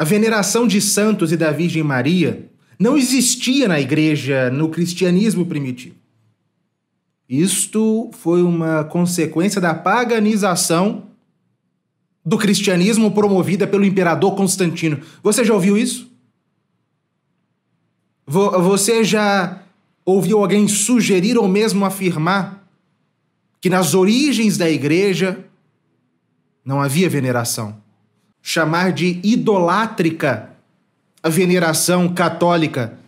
A veneração de santos e da Virgem Maria não existia na igreja, no cristianismo primitivo. Isto foi uma consequência da paganização do cristianismo promovida pelo imperador Constantino. Você já ouviu isso? Você já ouviu alguém sugerir ou mesmo afirmar que nas origens da igreja não havia veneração? chamar de idolátrica a veneração católica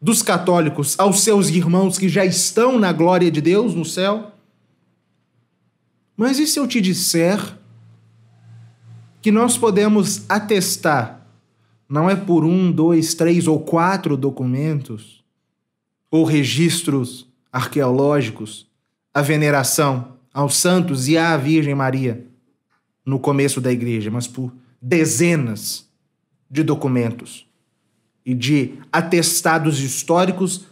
dos católicos aos seus irmãos que já estão na glória de Deus no céu? Mas e se eu te disser que nós podemos atestar, não é por um, dois, três ou quatro documentos ou registros arqueológicos, a veneração aos santos e à Virgem Maria? no começo da igreja, mas por dezenas de documentos e de atestados históricos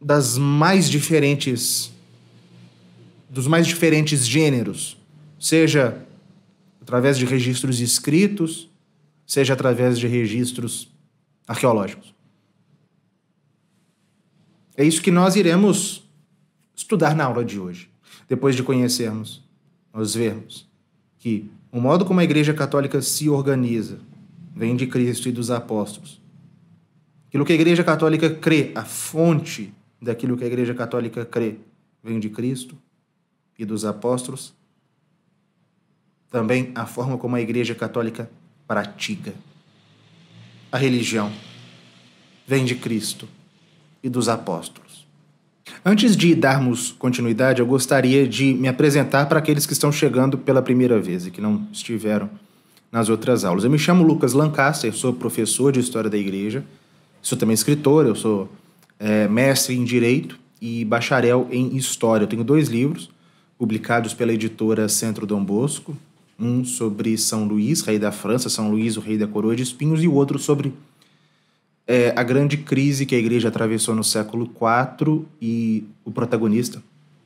das mais diferentes dos mais diferentes gêneros, seja através de registros escritos, seja através de registros arqueológicos. É isso que nós iremos estudar na aula de hoje, depois de conhecermos, nós vermos que o modo como a Igreja Católica se organiza vem de Cristo e dos apóstolos. Aquilo que a Igreja Católica crê, a fonte daquilo que a Igreja Católica crê, vem de Cristo e dos apóstolos. Também a forma como a Igreja Católica pratica a religião vem de Cristo e dos apóstolos. Antes de darmos continuidade, eu gostaria de me apresentar para aqueles que estão chegando pela primeira vez e que não estiveram nas outras aulas. Eu me chamo Lucas Lancaster, sou professor de História da Igreja, sou também escritor, eu sou é, mestre em Direito e bacharel em História. Eu tenho dois livros publicados pela editora Centro Dom Bosco, um sobre São Luís, rei da França, São Luís, o rei da coroa de espinhos, e o outro sobre é a grande crise que a igreja atravessou no século IV e o protagonista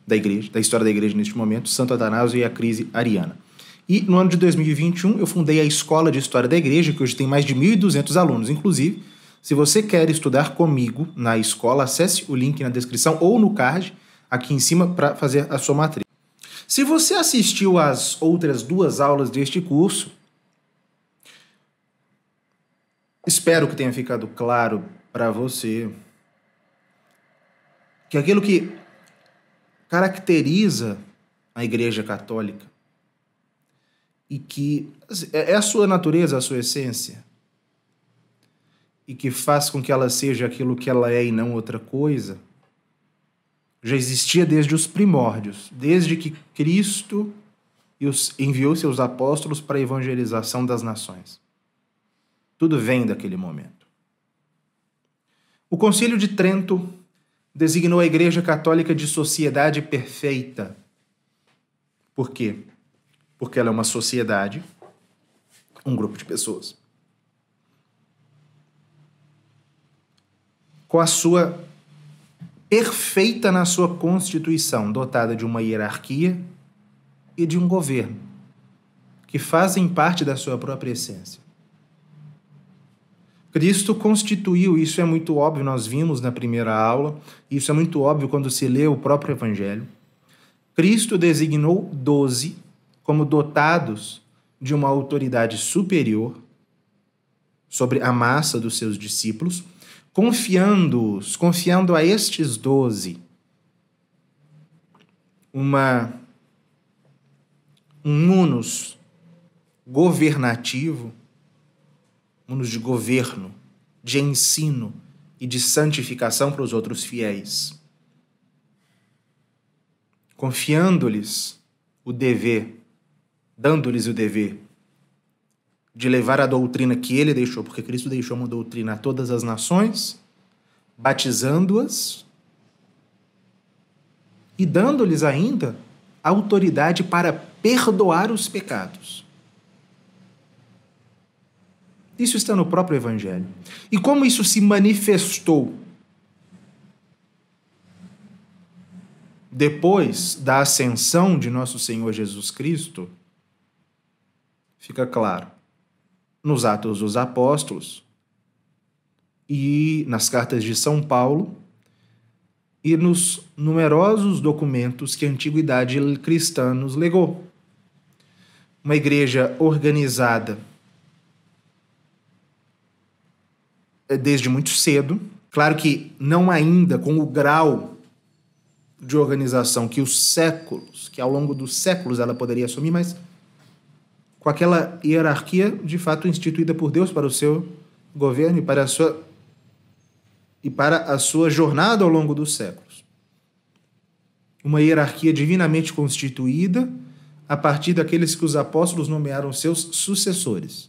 da igreja, da história da igreja neste momento, Santo Atanásio e a crise ariana. E no ano de 2021 eu fundei a Escola de História da Igreja, que hoje tem mais de 1.200 alunos, inclusive. Se você quer estudar comigo na escola, acesse o link na descrição ou no card aqui em cima para fazer a sua matrícula. Se você assistiu às outras duas aulas deste curso, Espero que tenha ficado claro para você que aquilo que caracteriza a Igreja Católica e que é, é a sua natureza, a sua essência, e que faz com que ela seja aquilo que ela é e não outra coisa, já existia desde os primórdios, desde que Cristo enviou seus apóstolos para a evangelização das nações. Tudo vem daquele momento. O Concílio de Trento designou a Igreja Católica de sociedade perfeita. Por quê? Porque ela é uma sociedade, um grupo de pessoas. Com a sua perfeita na sua constituição, dotada de uma hierarquia e de um governo, que fazem parte da sua própria essência. Cristo constituiu, isso é muito óbvio, nós vimos na primeira aula, isso é muito óbvio quando se lê o próprio Evangelho. Cristo designou doze como dotados de uma autoridade superior sobre a massa dos seus discípulos, confiando-os, confiando a estes doze uma um munus governativo anos de governo, de ensino e de santificação para os outros fiéis, confiando-lhes o dever, dando-lhes o dever de levar a doutrina que ele deixou, porque Cristo deixou uma doutrina a todas as nações, batizando-as e dando-lhes ainda autoridade para perdoar os pecados. Isso está no próprio Evangelho. E como isso se manifestou depois da ascensão de nosso Senhor Jesus Cristo, fica claro nos Atos dos Apóstolos e nas cartas de São Paulo e nos numerosos documentos que a antiguidade cristã nos legou. Uma igreja organizada desde muito cedo. Claro que não ainda com o grau de organização que os séculos, que ao longo dos séculos ela poderia assumir, mas com aquela hierarquia de fato instituída por Deus para o seu governo e para a sua e para a sua jornada ao longo dos séculos. Uma hierarquia divinamente constituída a partir daqueles que os apóstolos nomearam seus sucessores.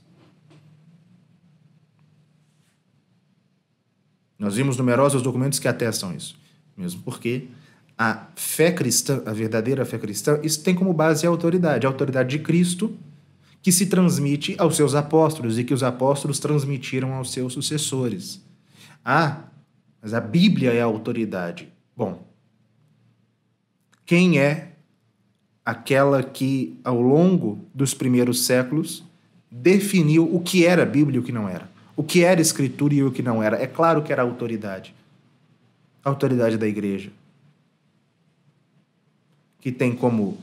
Nós vimos numerosos documentos que atestam isso, mesmo porque a fé cristã, a verdadeira fé cristã, isso tem como base a autoridade, a autoridade de Cristo, que se transmite aos seus apóstolos e que os apóstolos transmitiram aos seus sucessores. Ah, mas a Bíblia é a autoridade. Bom, quem é aquela que, ao longo dos primeiros séculos, definiu o que era Bíblia e o que não era? o que era escritura e o que não era. É claro que era a autoridade. A autoridade da igreja. Que tem como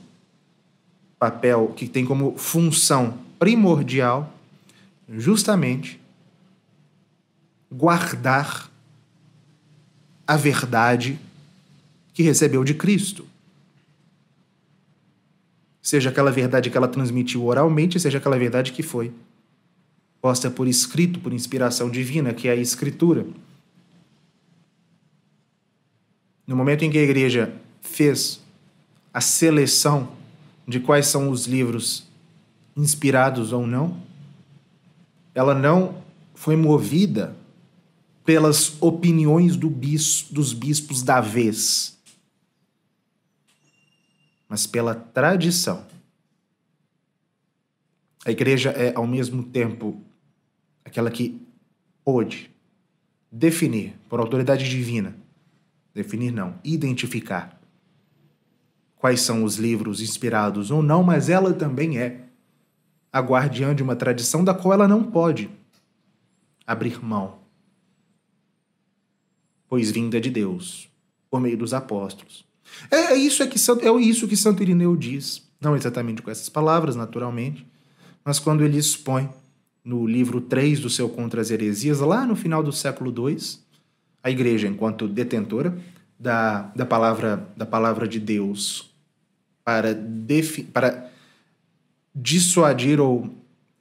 papel, que tem como função primordial justamente guardar a verdade que recebeu de Cristo. Seja aquela verdade que ela transmitiu oralmente, seja aquela verdade que foi posta por escrito, por inspiração divina, que é a Escritura. No momento em que a igreja fez a seleção de quais são os livros inspirados ou não, ela não foi movida pelas opiniões do bis dos bispos da vez, mas pela tradição. A igreja é, ao mesmo tempo, aquela que pôde definir por autoridade divina, definir não, identificar quais são os livros inspirados ou não, mas ela também é a guardiã de uma tradição da qual ela não pode abrir mão, pois vinda de Deus por meio dos apóstolos. É, é isso, é, que, é isso que Santo Irineu diz, não exatamente com essas palavras, naturalmente, mas quando ele expõe no livro 3 do seu Contra as Heresias, lá no final do século II, a igreja, enquanto detentora da, da, palavra, da palavra de Deus, para, defi, para dissuadir ou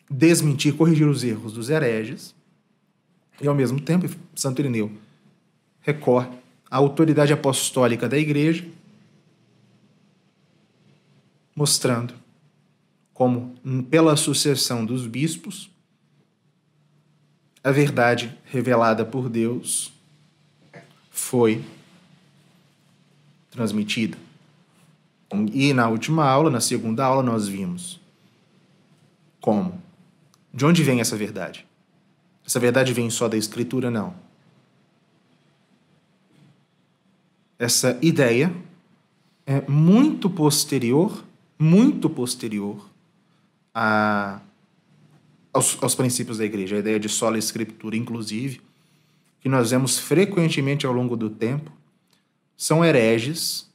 desmentir, corrigir os erros dos hereges, e ao mesmo tempo, Santo Irineu recorre à autoridade apostólica da igreja, mostrando como, pela sucessão dos bispos, a verdade revelada por Deus foi transmitida. E na última aula, na segunda aula, nós vimos como. De onde vem essa verdade? Essa verdade vem só da Escritura? Não. Essa ideia é muito posterior, muito posterior à aos, aos princípios da igreja, a ideia de sola escritura, inclusive, que nós vemos frequentemente ao longo do tempo, são hereges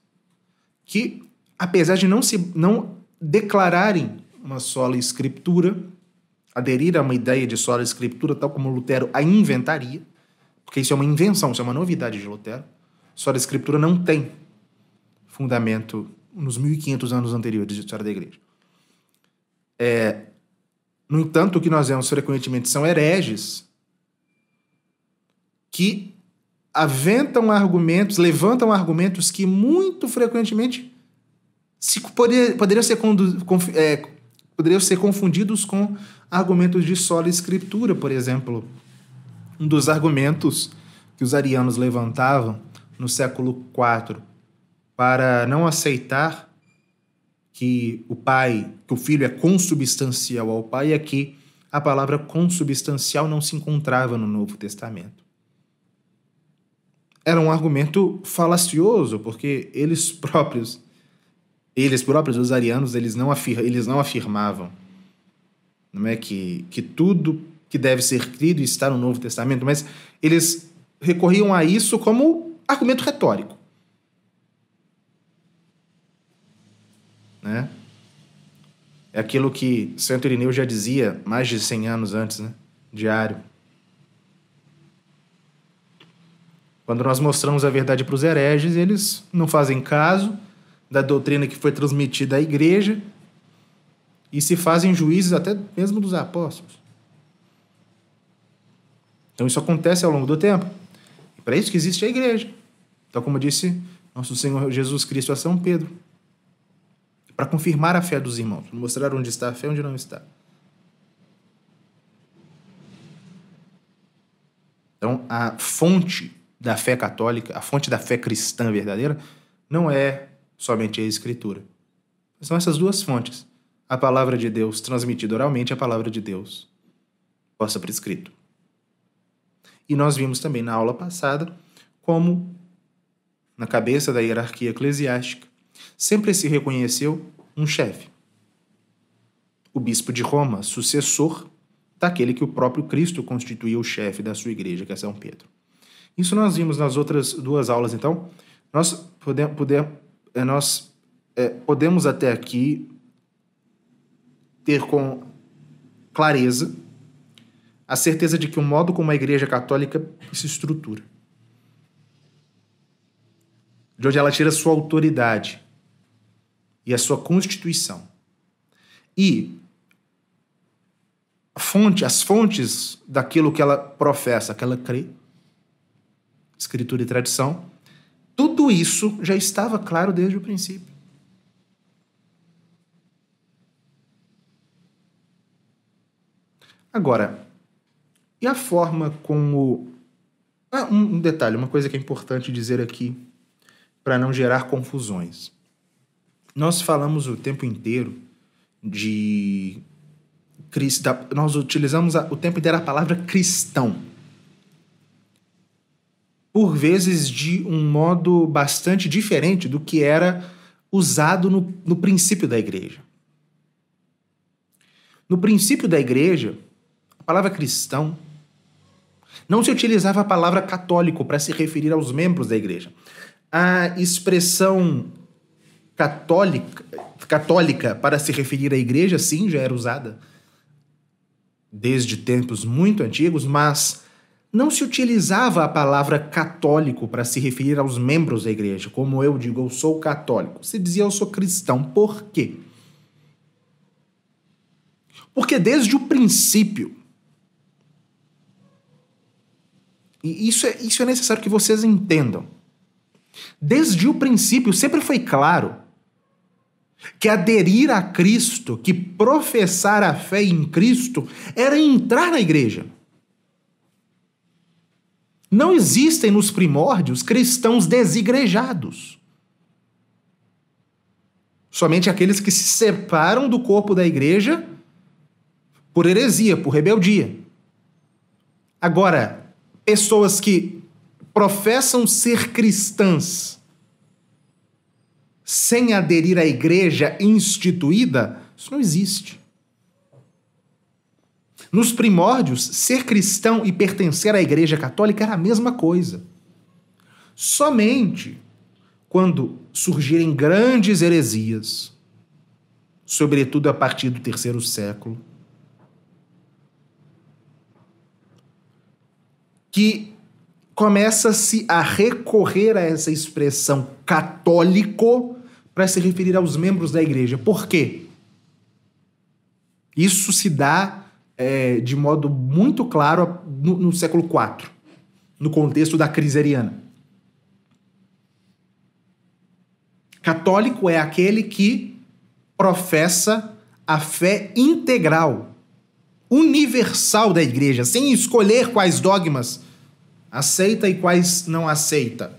que, apesar de não, se, não declararem uma sola escritura, aderir a uma ideia de sola escritura, tal como Lutero a inventaria, porque isso é uma invenção, isso é uma novidade de Lutero, sola escritura não tem fundamento nos 1500 anos anteriores de história da igreja. É, no entanto, o que nós vemos frequentemente são hereges que aventam argumentos, levantam argumentos que muito frequentemente se poder, poderiam, ser conf, é, poderiam ser confundidos com argumentos de sola escritura, por exemplo. Um dos argumentos que os arianos levantavam no século IV para não aceitar que o pai, que o filho é consubstancial ao pai, aqui é a palavra consubstancial não se encontrava no Novo Testamento. Era um argumento falacioso, porque eles próprios, eles próprios, os arianos, eles não, afirma, eles não afirmavam não é que, que tudo que deve ser crido está no Novo Testamento, mas eles recorriam a isso como argumento retórico. né? É aquilo que Santo Irineu já dizia mais de 100 anos antes, né? Diário. Quando nós mostramos a verdade para os hereges, eles não fazem caso da doutrina que foi transmitida à igreja e se fazem juízes até mesmo dos apóstolos. Então isso acontece ao longo do tempo. É para isso que existe a igreja. Então, como disse nosso Senhor Jesus Cristo a São Pedro, para confirmar a fé dos irmãos, mostrar onde está a fé e onde não está. Então, a fonte da fé católica, a fonte da fé cristã verdadeira, não é somente a Escritura. São essas duas fontes. A palavra de Deus transmitida oralmente e a palavra de Deus posta por escrito. E nós vimos também na aula passada como, na cabeça da hierarquia eclesiástica, sempre se reconheceu um chefe. O bispo de Roma, sucessor daquele que o próprio Cristo constituía o chefe da sua igreja, que é São Pedro. Isso nós vimos nas outras duas aulas, então. Nós, pode, pode, eh, nós é, podemos até aqui ter com clareza a certeza de que o modo como a Igreja Católica se estrutura, de onde ela tira sua autoridade, e a sua constituição. E fonte, as fontes daquilo que ela professa, que ela crê, escritura e tradição, tudo isso já estava claro desde o princípio. Agora, e a forma como. Ah, um detalhe, uma coisa que é importante dizer aqui, para não gerar confusões nós falamos o tempo inteiro de cristão. Nós utilizamos o tempo inteiro a palavra cristão. Por vezes de um modo bastante diferente do que era usado no, no princípio da igreja. No princípio da igreja, a palavra cristão não se utilizava a palavra católico para se referir aos membros da igreja. A expressão católica, católica para se referir à igreja, sim, já era usada desde tempos muito antigos, mas não se utilizava a palavra católico para se referir aos membros da igreja. Como eu digo, eu sou católico. Se dizia eu sou cristão. Por quê? Porque desde o princípio. E isso é, isso é necessário que vocês entendam. Desde o princípio sempre foi claro que aderir a Cristo, que professar a fé em Cristo, era entrar na igreja. Não existem nos primórdios cristãos desigrejados. Somente aqueles que se separam do corpo da igreja por heresia, por rebeldia. Agora, pessoas que professam ser cristãs, sem aderir à igreja instituída, isso não existe. Nos primórdios, ser cristão e pertencer à igreja católica era a mesma coisa. Somente quando surgirem grandes heresias, sobretudo a partir do terceiro século, que começa-se a recorrer a essa expressão católico para se referir aos membros da igreja. Por quê? Isso se dá é, de modo muito claro no, no século IV, no contexto da crise ariana. Católico é aquele que professa a fé integral, universal da igreja, sem escolher quais dogmas aceita e quais não aceita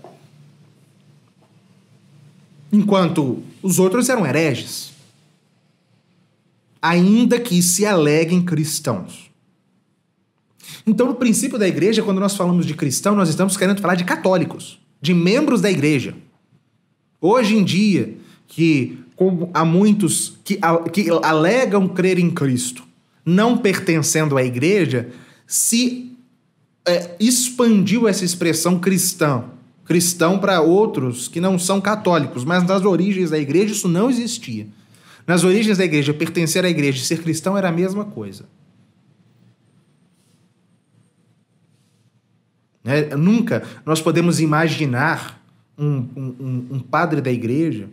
enquanto os outros eram hereges, ainda que se aleguem cristãos. Então, no princípio da igreja, quando nós falamos de cristão, nós estamos querendo falar de católicos, de membros da igreja. Hoje em dia, que como há muitos que, que alegam crer em Cristo, não pertencendo à igreja, se é, expandiu essa expressão cristão cristão para outros que não são católicos, mas nas origens da igreja isso não existia. Nas origens da igreja, pertencer à igreja e ser cristão era a mesma coisa. Né? Nunca nós podemos imaginar um, um, um padre da igreja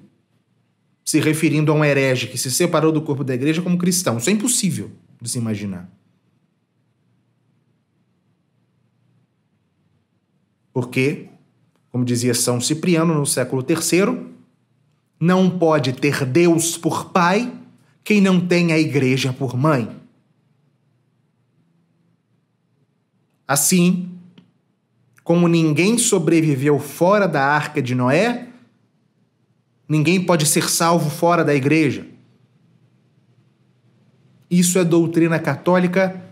se referindo a um herege que se separou do corpo da igreja como cristão. Isso é impossível de se imaginar. Porque como dizia São Cipriano no século III, não pode ter Deus por pai quem não tem a igreja por mãe. Assim, como ninguém sobreviveu fora da arca de Noé, ninguém pode ser salvo fora da igreja. Isso é doutrina católica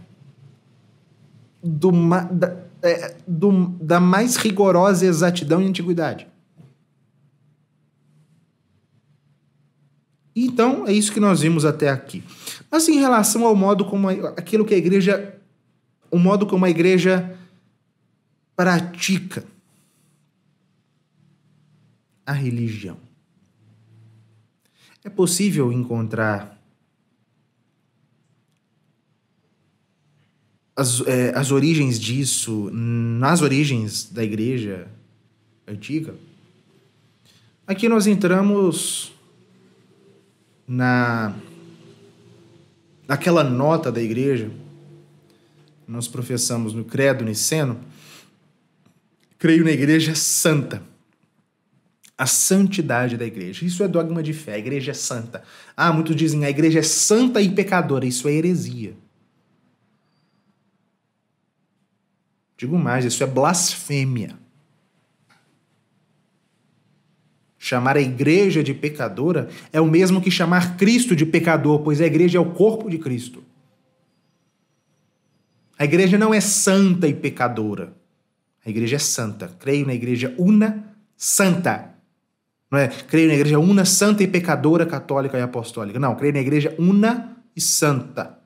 do, da, é, do, da mais rigorosa exatidão e antiguidade. Então, é isso que nós vimos até aqui. Mas assim, em relação ao modo como aquilo que a igreja o modo como a igreja pratica a religião. É possível encontrar as, é, as origens disso, nas origens da igreja antiga, aqui nós entramos na naquela nota da igreja nós professamos no credo niceno creio na igreja santa a santidade da igreja isso é dogma de fé a igreja é santa ah muitos dizem a igreja é santa e pecadora isso é heresia Digo mais, isso é blasfêmia. Chamar a igreja de pecadora é o mesmo que chamar Cristo de pecador, pois a igreja é o corpo de Cristo. A igreja não é santa e pecadora. A igreja é santa. Creio na igreja una, santa. Não é? Creio na igreja una, santa e pecadora, católica e apostólica. Não, creio na igreja una e santa.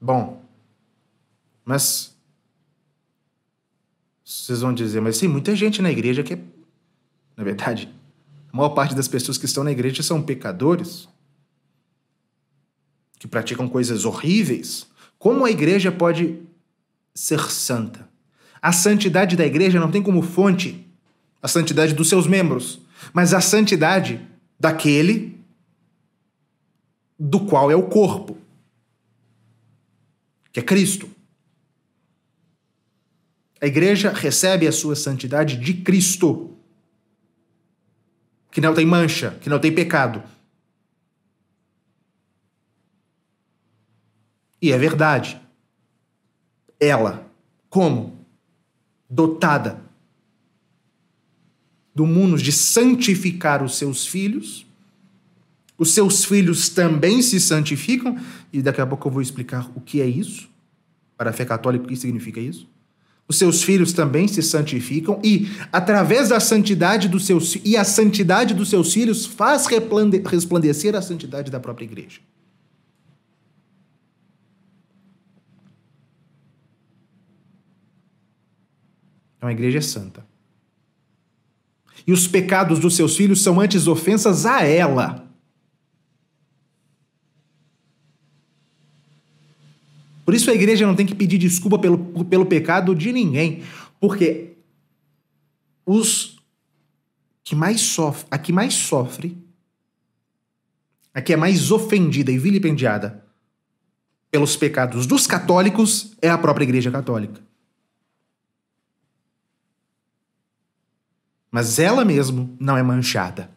Bom, mas vocês vão dizer, mas tem muita gente na igreja que, é, na verdade, a maior parte das pessoas que estão na igreja são pecadores, que praticam coisas horríveis. Como a igreja pode ser santa? A santidade da igreja não tem como fonte a santidade dos seus membros, mas a santidade daquele do qual é o corpo que é Cristo. A igreja recebe a sua santidade de Cristo, que não tem mancha, que não tem pecado. E é verdade. Ela, como? Dotada do mundo de santificar os seus filhos os seus filhos também se santificam? E daqui a pouco eu vou explicar o que é isso. Para a fé católica, o que significa isso? Os seus filhos também se santificam e através da santidade dos seus e a santidade dos seus filhos faz resplandecer a santidade da própria igreja. Então a igreja é santa. E os pecados dos seus filhos são antes ofensas a ela. Por isso a igreja não tem que pedir desculpa pelo, pelo pecado de ninguém, porque os que mais sofre, a que mais sofre, a que é mais ofendida e vilipendiada pelos pecados dos católicos é a própria igreja católica. Mas ela mesmo não é manchada.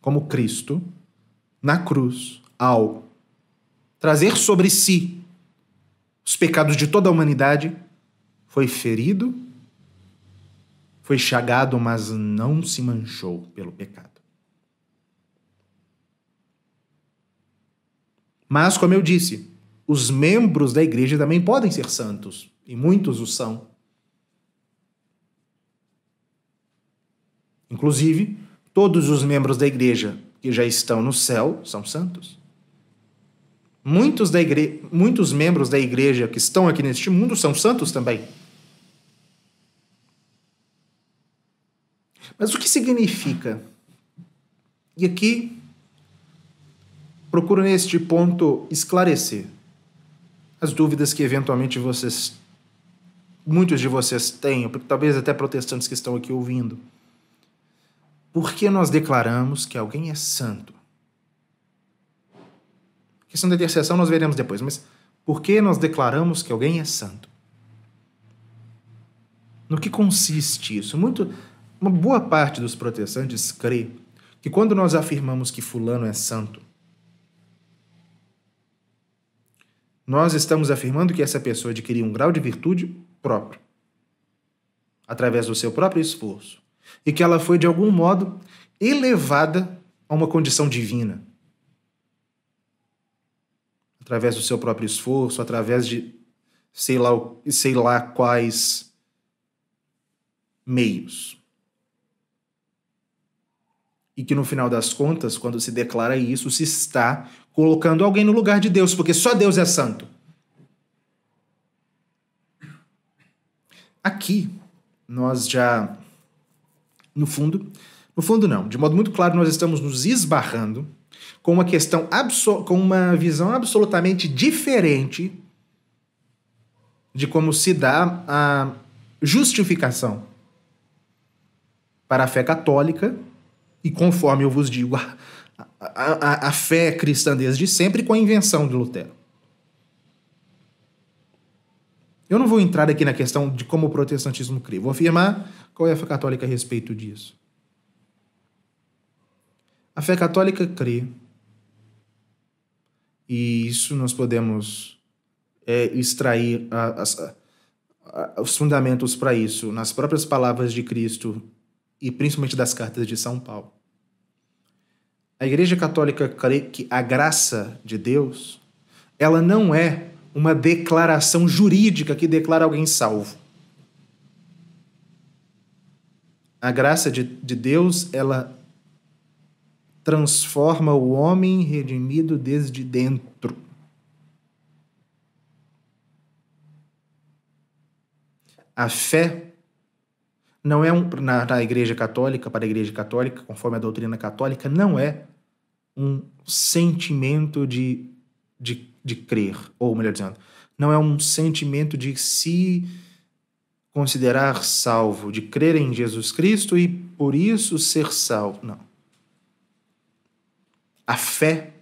Como Cristo, na cruz, ao trazer sobre si os pecados de toda a humanidade, foi ferido, foi chagado, mas não se manchou pelo pecado. Mas, como eu disse, os membros da igreja também podem ser santos, e muitos o são. Inclusive, todos os membros da igreja que já estão no céu são santos. Muitos, da igre... Muitos membros da igreja que estão aqui neste mundo são santos também. Mas o que significa? E aqui procuro neste ponto esclarecer as dúvidas que eventualmente vocês muitos de vocês tenham, talvez até protestantes que estão aqui ouvindo. Por que nós declaramos que alguém é santo? questão da intercessão nós veremos depois, mas por que nós declaramos que alguém é santo? No que consiste isso? Muito, uma boa parte dos protestantes crê que quando nós afirmamos que fulano é santo, nós estamos afirmando que essa pessoa adquiriu um grau de virtude próprio, através do seu próprio esforço, e que ela foi de algum modo elevada a uma condição divina, através do seu próprio esforço, através de sei lá, sei lá quais meios. E que no final das contas, quando se declara isso, se está colocando alguém no lugar de Deus, porque só Deus é santo. Aqui nós já no fundo, no fundo não, de modo muito claro nós estamos nos esbarrando com uma questão com uma visão absolutamente diferente de como se dá a justificação para a fé católica e conforme eu vos digo a, a, a, a fé cristã desde sempre com a invenção de Lutero. Eu não vou entrar aqui na questão de como o protestantismo crê. Vou afirmar qual é a fé católica a respeito disso. A fé católica crê e isso nós podemos é, extrair a, a, a, os fundamentos para isso nas próprias palavras de Cristo e principalmente das cartas de São Paulo. A Igreja Católica crê que a graça de Deus, ela não é uma declaração jurídica que declara alguém salvo. A graça de, de Deus, ela transforma o homem redimido desde dentro. A fé não é um, na, na Igreja Católica, para a Igreja Católica, conforme a doutrina católica, não é um sentimento de, de, de crer, ou melhor dizendo, não é um sentimento de se considerar salvo, de crer em Jesus Cristo e por isso ser salvo. Não. A fé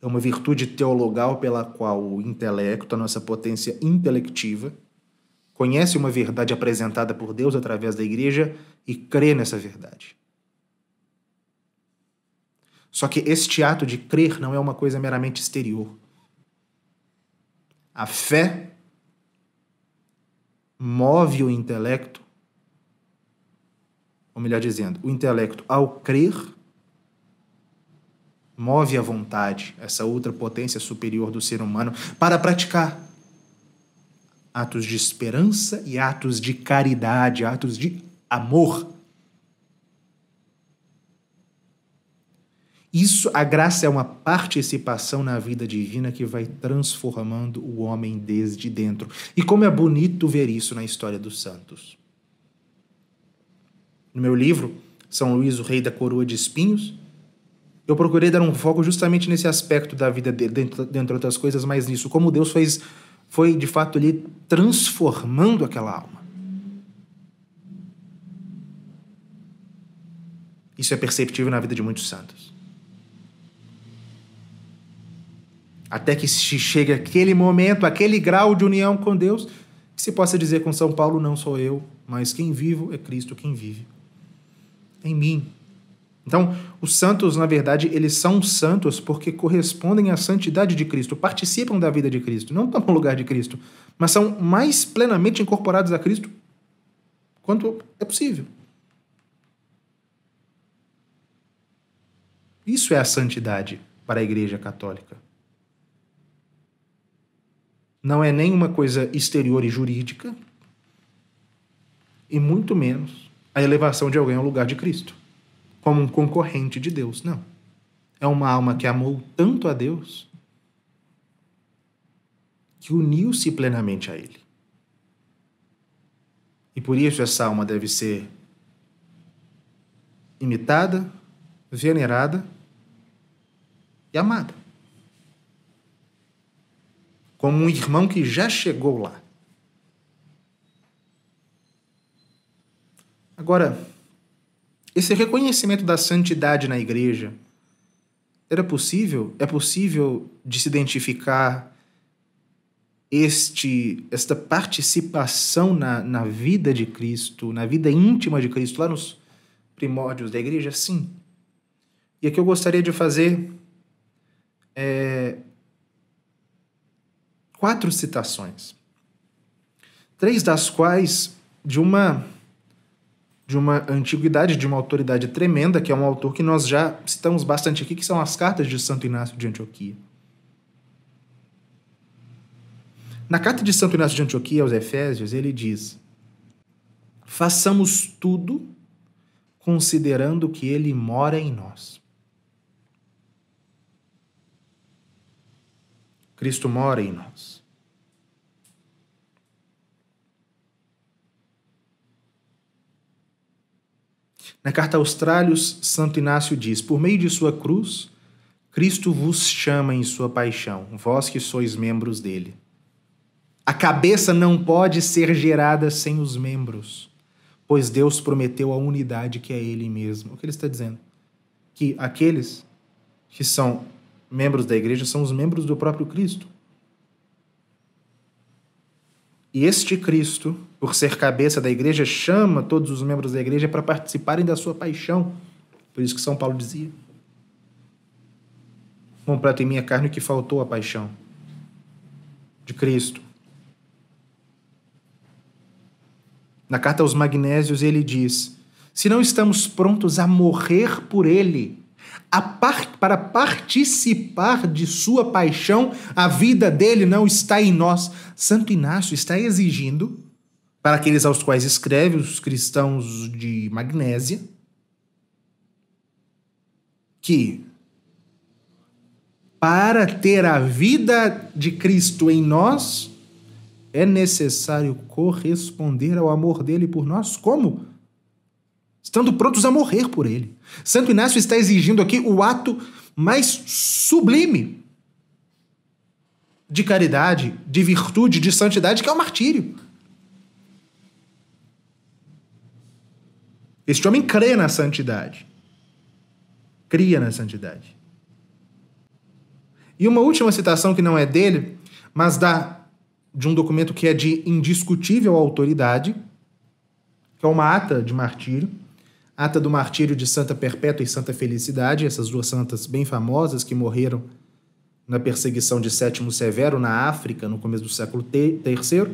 é uma virtude teologal pela qual o intelecto, a nossa potência intelectiva, conhece uma verdade apresentada por Deus através da igreja e crê nessa verdade. Só que este ato de crer não é uma coisa meramente exterior. A fé move o intelecto, ou melhor dizendo, o intelecto, ao crer, move a vontade, essa outra potência superior do ser humano, para praticar atos de esperança e atos de caridade, atos de amor. Isso, a graça é uma participação na vida divina que vai transformando o homem desde dentro. E como é bonito ver isso na história dos santos. No meu livro, São Luís, o Rei da Coroa de Espinhos, eu procurei dar um foco justamente nesse aspecto da vida dele, dentro, dentro de outras coisas, mas nisso, como Deus fez, foi de fato ali transformando aquela alma. Isso é perceptível na vida de muitos santos. Até que se chegue aquele momento, aquele grau de união com Deus, que se possa dizer com São Paulo: não sou eu, mas quem vivo é Cristo, quem vive em mim. Então, os santos, na verdade, eles são santos porque correspondem à santidade de Cristo, participam da vida de Cristo, não tomam lugar de Cristo, mas são mais plenamente incorporados a Cristo quanto é possível. Isso é a santidade para a Igreja Católica. Não é nenhuma coisa exterior e jurídica, e muito menos a elevação de alguém ao lugar de Cristo como um concorrente de Deus. Não. É uma alma que amou tanto a Deus que uniu-se plenamente a Ele. E por isso essa alma deve ser imitada, venerada e amada. Como um irmão que já chegou lá. Agora, esse reconhecimento da santidade na igreja era possível? É possível de se identificar este esta participação na, na vida de Cristo, na vida íntima de Cristo, lá nos primórdios da igreja? Sim. E aqui eu gostaria de fazer é, quatro citações, três das quais de uma de uma antiguidade, de uma autoridade tremenda, que é um autor que nós já citamos bastante aqui, que são as cartas de Santo Inácio de Antioquia. Na carta de Santo Inácio de Antioquia aos Efésios, ele diz: façamos tudo considerando que ele mora em nós. Cristo mora em nós. Na carta aos Santo Inácio diz: Por meio de sua cruz, Cristo vos chama em sua paixão, vós que sois membros dele. A cabeça não pode ser gerada sem os membros, pois Deus prometeu a unidade que é Ele mesmo. O que ele está dizendo? Que aqueles que são membros da igreja são os membros do próprio Cristo. E este Cristo, por ser cabeça da igreja, chama todos os membros da igreja para participarem da sua paixão. Por isso que São Paulo dizia: Completo em minha carne o que faltou a paixão de Cristo. Na carta aos Magnésios, ele diz: Se não estamos prontos a morrer por ele, par, para participar de sua paixão, a vida dele não está em nós. Santo Inácio está exigindo, para aqueles aos quais escreve, os cristãos de Magnésia, que para ter a vida de Cristo em nós, é necessário corresponder ao amor dele por nós. Como? estando prontos a morrer por ele. Santo Inácio está exigindo aqui o ato mais sublime de caridade, de virtude, de santidade, que é o martírio. Este homem crê na santidade. Cria na santidade. E uma última citação que não é dele, mas da de um documento que é de indiscutível autoridade, que é uma ata de martírio, Ata do Martírio de Santa Perpétua e Santa Felicidade, essas duas santas bem famosas que morreram na perseguição de Sétimo Severo na África no começo do século III.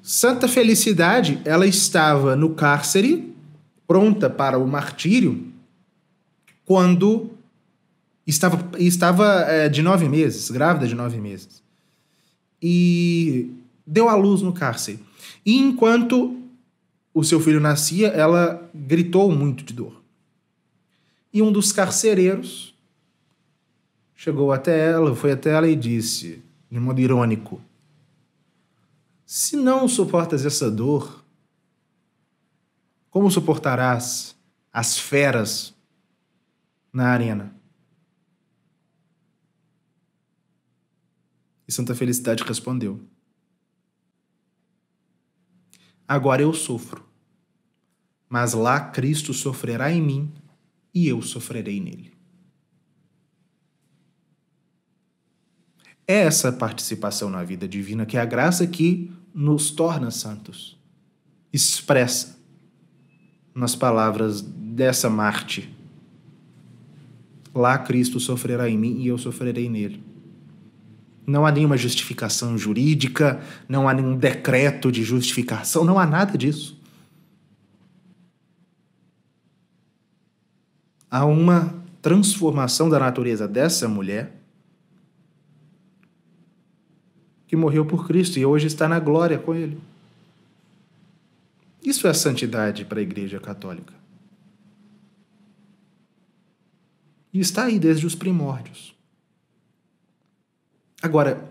Santa Felicidade, ela estava no cárcere, pronta para o martírio, quando estava, estava é, de nove meses, grávida de nove meses. E deu à luz no cárcere. E enquanto o seu filho nascia, ela gritou muito de dor. E um dos carcereiros chegou até ela, foi até ela e disse, de modo irônico: Se não suportas essa dor, como suportarás as feras na arena? E Santa Felicidade respondeu: Agora eu sofro mas lá Cristo sofrerá em mim e eu sofrerei nele. É essa participação na vida divina que é a graça que nos torna santos, expressa nas palavras dessa Marte. Lá Cristo sofrerá em mim e eu sofrerei nele. Não há nenhuma justificação jurídica, não há nenhum decreto de justificação, não há nada disso. a uma transformação da natureza dessa mulher que morreu por Cristo e hoje está na glória com Ele. Isso é santidade para a Igreja Católica. E está aí desde os primórdios. Agora,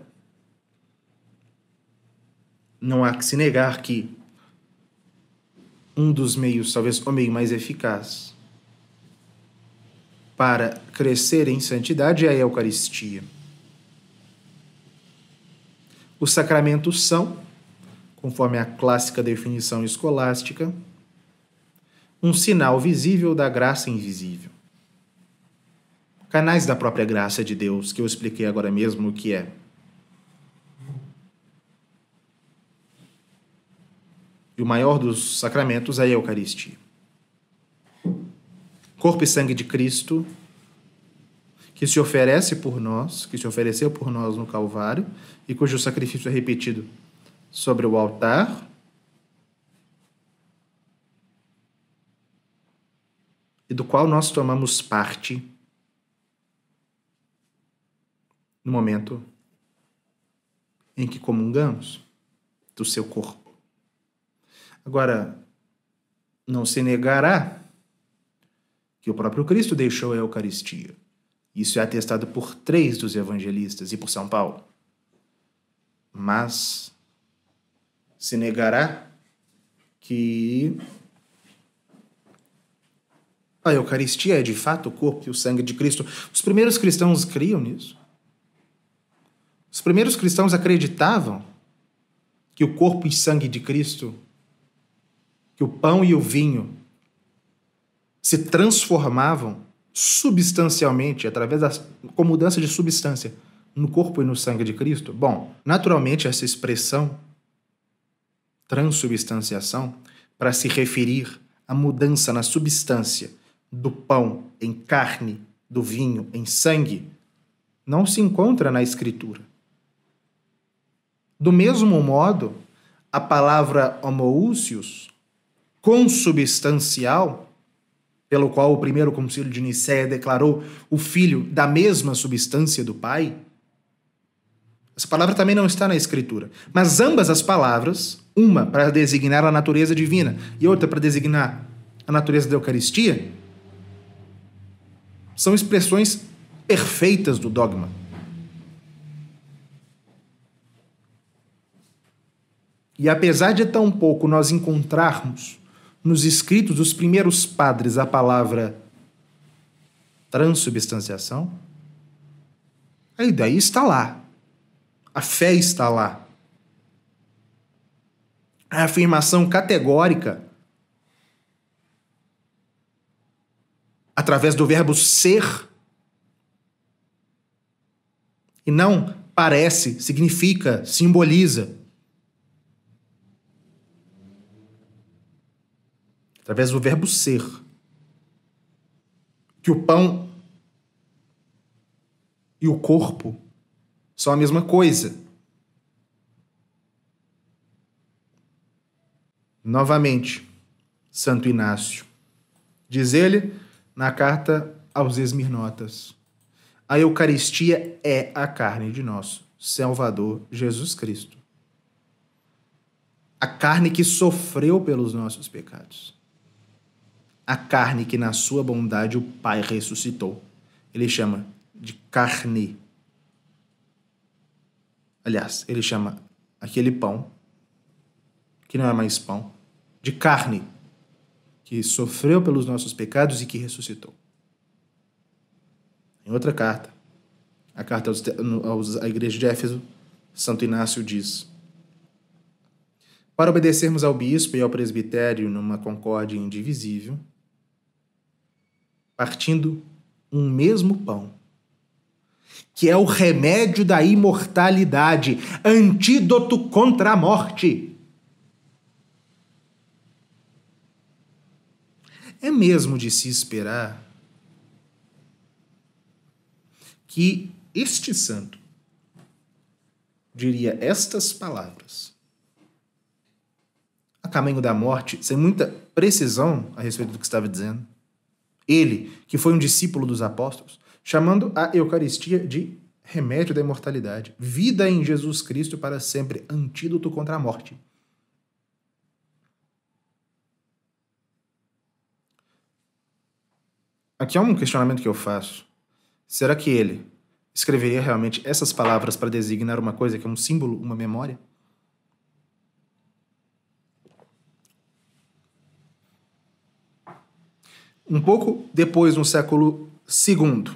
não há que se negar que um dos meios, talvez o meio mais eficaz, para crescer em santidade é a Eucaristia. Os sacramentos são, conforme a clássica definição escolástica, um sinal visível da graça invisível. Canais da própria graça de Deus, que eu expliquei agora mesmo o que é. E o maior dos sacramentos é a Eucaristia corpo e sangue de Cristo, que se oferece por nós, que se ofereceu por nós no Calvário e cujo sacrifício é repetido sobre o altar. E do qual nós tomamos parte no momento em que comungamos do seu corpo. Agora, não se negará que o próprio Cristo deixou a Eucaristia. Isso é atestado por três dos evangelistas e por São Paulo. Mas se negará que a Eucaristia é de fato o corpo e o sangue de Cristo. Os primeiros cristãos criam nisso. Os primeiros cristãos acreditavam que o corpo e sangue de Cristo, que o pão e o vinho se transformavam substancialmente, através da com mudança de substância, no corpo e no sangue de Cristo? Bom, naturalmente essa expressão transubstanciação para se referir à mudança na substância do pão em carne, do vinho em sangue, não se encontra na escritura. Do mesmo modo, a palavra homoousios, consubstancial, pelo qual o primeiro concílio de Nicéia declarou o filho da mesma substância do pai? Essa palavra também não está na escritura, mas ambas as palavras, uma para designar a natureza divina e outra para designar a natureza da Eucaristia, são expressões perfeitas do dogma. E apesar de tão pouco nós encontrarmos nos escritos dos primeiros padres a palavra transubstanciação? A ideia está lá. A fé está lá. A afirmação categórica através do verbo ser e não parece, significa, simboliza. através do verbo ser. Que o pão e o corpo são a mesma coisa. Novamente, Santo Inácio. Diz ele na carta aos Esmirnotas: A Eucaristia é a carne de nosso Salvador Jesus Cristo. A carne que sofreu pelos nossos pecados a carne que na sua bondade o Pai ressuscitou. Ele chama de carne. Aliás, ele chama aquele pão, que não é mais pão, de carne, que sofreu pelos nossos pecados e que ressuscitou. Em outra carta, a carta aos, aos, à igreja de Éfeso, Santo Inácio diz: Para obedecermos ao bispo e ao presbitério numa concórdia indivisível, partindo um mesmo pão, que é o remédio da imortalidade, antídoto contra a morte. É mesmo de se esperar que este santo diria estas palavras. A caminho da morte, sem muita precisão a respeito do que estava dizendo. Ele, que foi um discípulo dos apóstolos, chamando a Eucaristia de remédio da imortalidade, vida em Jesus Cristo para sempre, antídoto contra a morte. Aqui há um questionamento que eu faço. Será que ele escreveria realmente essas palavras para designar uma coisa que é um símbolo, uma memória? Um pouco depois, no século II,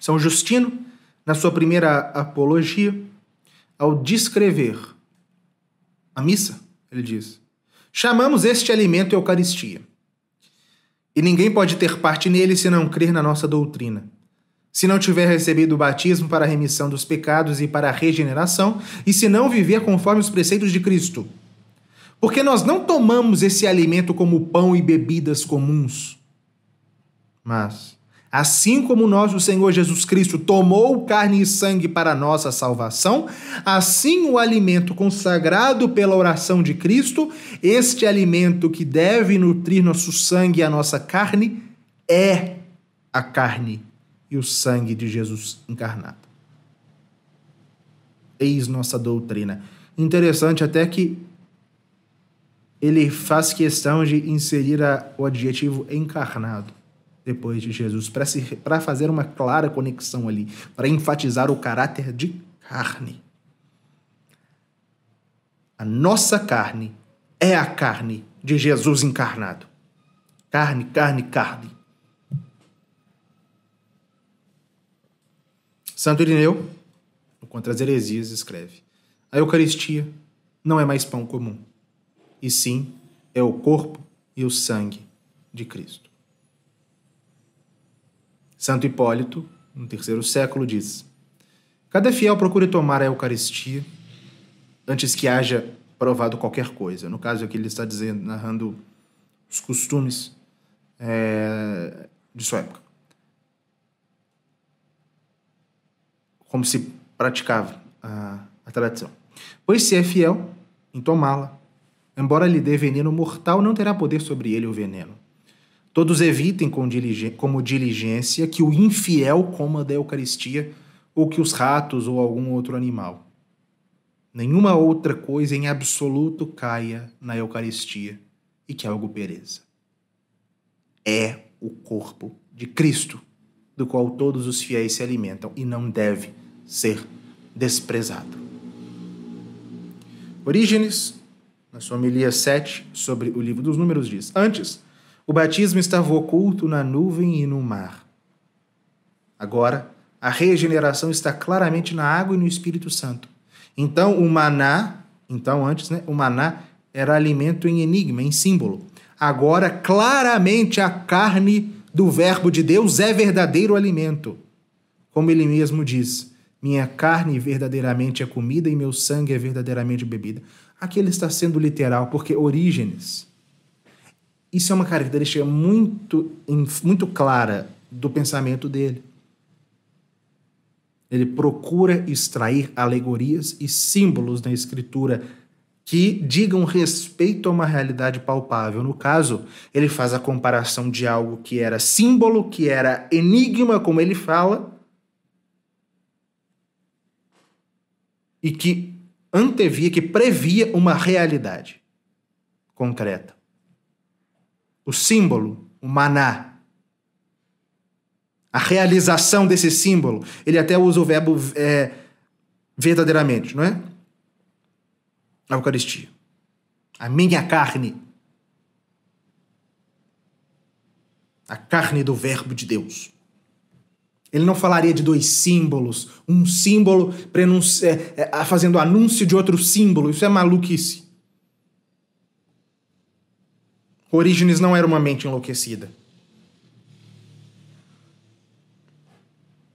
São Justino, na sua primeira apologia, ao descrever a missa, ele diz: Chamamos este alimento Eucaristia. E ninguém pode ter parte nele se não crer na nossa doutrina. Se não tiver recebido o batismo para a remissão dos pecados e para a regeneração, e se não viver conforme os preceitos de Cristo. Porque nós não tomamos esse alimento como pão e bebidas comuns, mas, assim como nosso Senhor Jesus Cristo, tomou carne e sangue para nossa salvação, assim o alimento consagrado pela oração de Cristo, este alimento que deve nutrir nosso sangue e a nossa carne, é a carne e o sangue de Jesus encarnado. Eis nossa doutrina. Interessante até que ele faz questão de inserir a, o adjetivo encarnado depois de Jesus, para fazer uma clara conexão ali, para enfatizar o caráter de carne. A nossa carne é a carne de Jesus encarnado. Carne, carne, carne. Santo Irineu, no Contra as Heresias, escreve: A Eucaristia não é mais pão comum, e sim é o corpo e o sangue de Cristo. Santo Hipólito, no terceiro século, diz: Cada fiel procure tomar a Eucaristia antes que haja provado qualquer coisa. No caso aqui, ele está dizendo, narrando os costumes é, de sua época. Como se praticava a, a tradição. Pois se é fiel em tomá-la, embora lhe dê veneno mortal, não terá poder sobre ele o veneno. Todos evitem com diligência, como diligência que o infiel coma da Eucaristia ou que os ratos ou algum outro animal. Nenhuma outra coisa em absoluto caia na Eucaristia e que algo pereça. É o corpo de Cristo, do qual todos os fiéis se alimentam e não deve ser desprezado. Orígenes, na sua homilia 7 sobre o livro dos Números, diz: Antes, o batismo estava oculto na nuvem e no mar. Agora, a regeneração está claramente na água e no Espírito Santo. Então, o maná, então antes, né, o maná era alimento em enigma, em símbolo. Agora, claramente, a carne do Verbo de Deus é verdadeiro alimento. Como ele mesmo diz: Minha carne verdadeiramente é comida e meu sangue é verdadeiramente bebida. Aqui ele está sendo literal, porque Orígenes isso é uma característica muito, muito clara do pensamento dele. Ele procura extrair alegorias e símbolos da escritura que digam respeito a uma realidade palpável. No caso, ele faz a comparação de algo que era símbolo, que era enigma, como ele fala, e que antevia, que previa uma realidade concreta o símbolo, o maná. A realização desse símbolo. Ele até usa o verbo é, verdadeiramente, não é? A Eucaristia. A minha carne. A carne do Verbo de Deus. Ele não falaria de dois símbolos, um símbolo é, é, fazendo anúncio de outro símbolo. Isso é maluquice. Orígenes não era uma mente enlouquecida.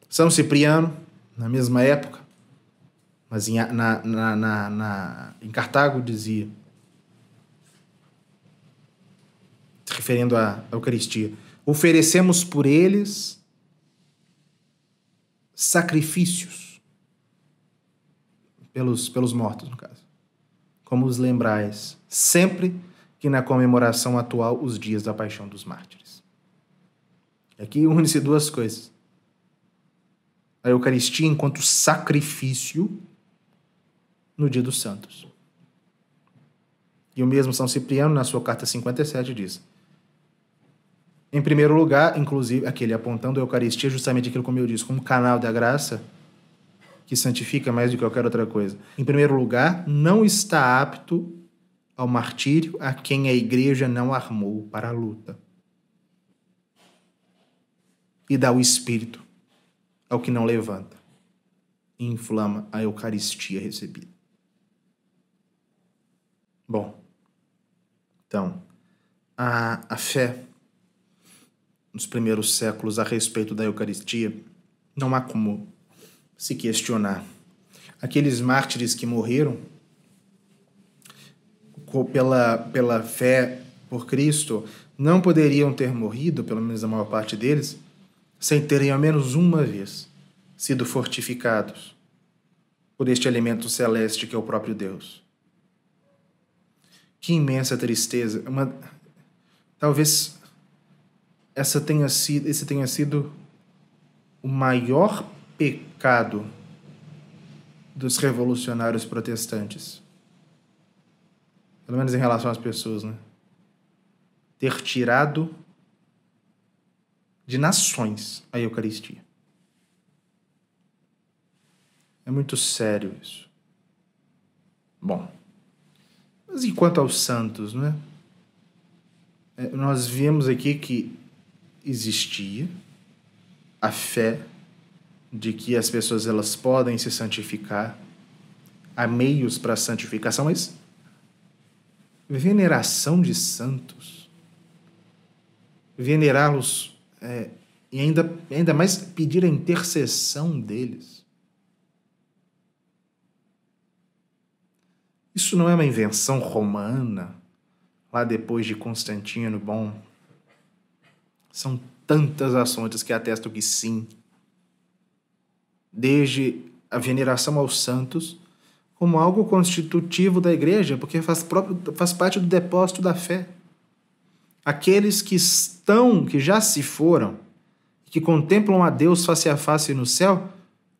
São Cipriano, na mesma época, mas em, na, na, na, na em Cartago dizia, se referindo à Eucaristia, oferecemos por eles sacrifícios pelos, pelos mortos, no caso. Como os lembrais, sempre que na comemoração atual os dias da paixão dos mártires. Aqui une-se duas coisas. A Eucaristia enquanto sacrifício no dia dos santos. E o mesmo São Cipriano, na sua carta 57, diz: Em primeiro lugar, inclusive, aquele apontando a Eucaristia, justamente aquilo como eu disse, como canal da graça, que santifica mais do que qualquer outra coisa. Em primeiro lugar, não está apto ao martírio a quem a Igreja não armou para a luta. E dá o Espírito ao que não levanta e inflama a Eucaristia recebida. Bom, então, a, a fé nos primeiros séculos a respeito da Eucaristia não há como se questionar. Aqueles mártires que morreram pela, pela fé por Cristo não poderiam ter morrido, pelo menos a maior parte deles, sem terem ao menos uma vez sido fortificados por este alimento celeste que é o próprio Deus. Que imensa tristeza! Uma... Talvez essa tenha sido, esse tenha sido o maior pecado dos revolucionários protestantes pelo menos em relação às pessoas, né? Ter tirado de nações a Eucaristia. É muito sério isso. Bom, mas enquanto aos santos, né? É, nós vimos aqui que existia a fé de que as pessoas elas podem se santificar, há meios para santificação, mas veneração de santos, venerá-los é, e ainda, ainda mais pedir a intercessão deles. Isso não é uma invenção romana, lá depois de Constantino, bom. São tantas as fontes que atestam que sim. Desde a veneração aos santos, como algo constitutivo da igreja, porque faz, próprio, faz parte do depósito da fé. Aqueles que estão, que já se foram, que contemplam a Deus face a face no céu,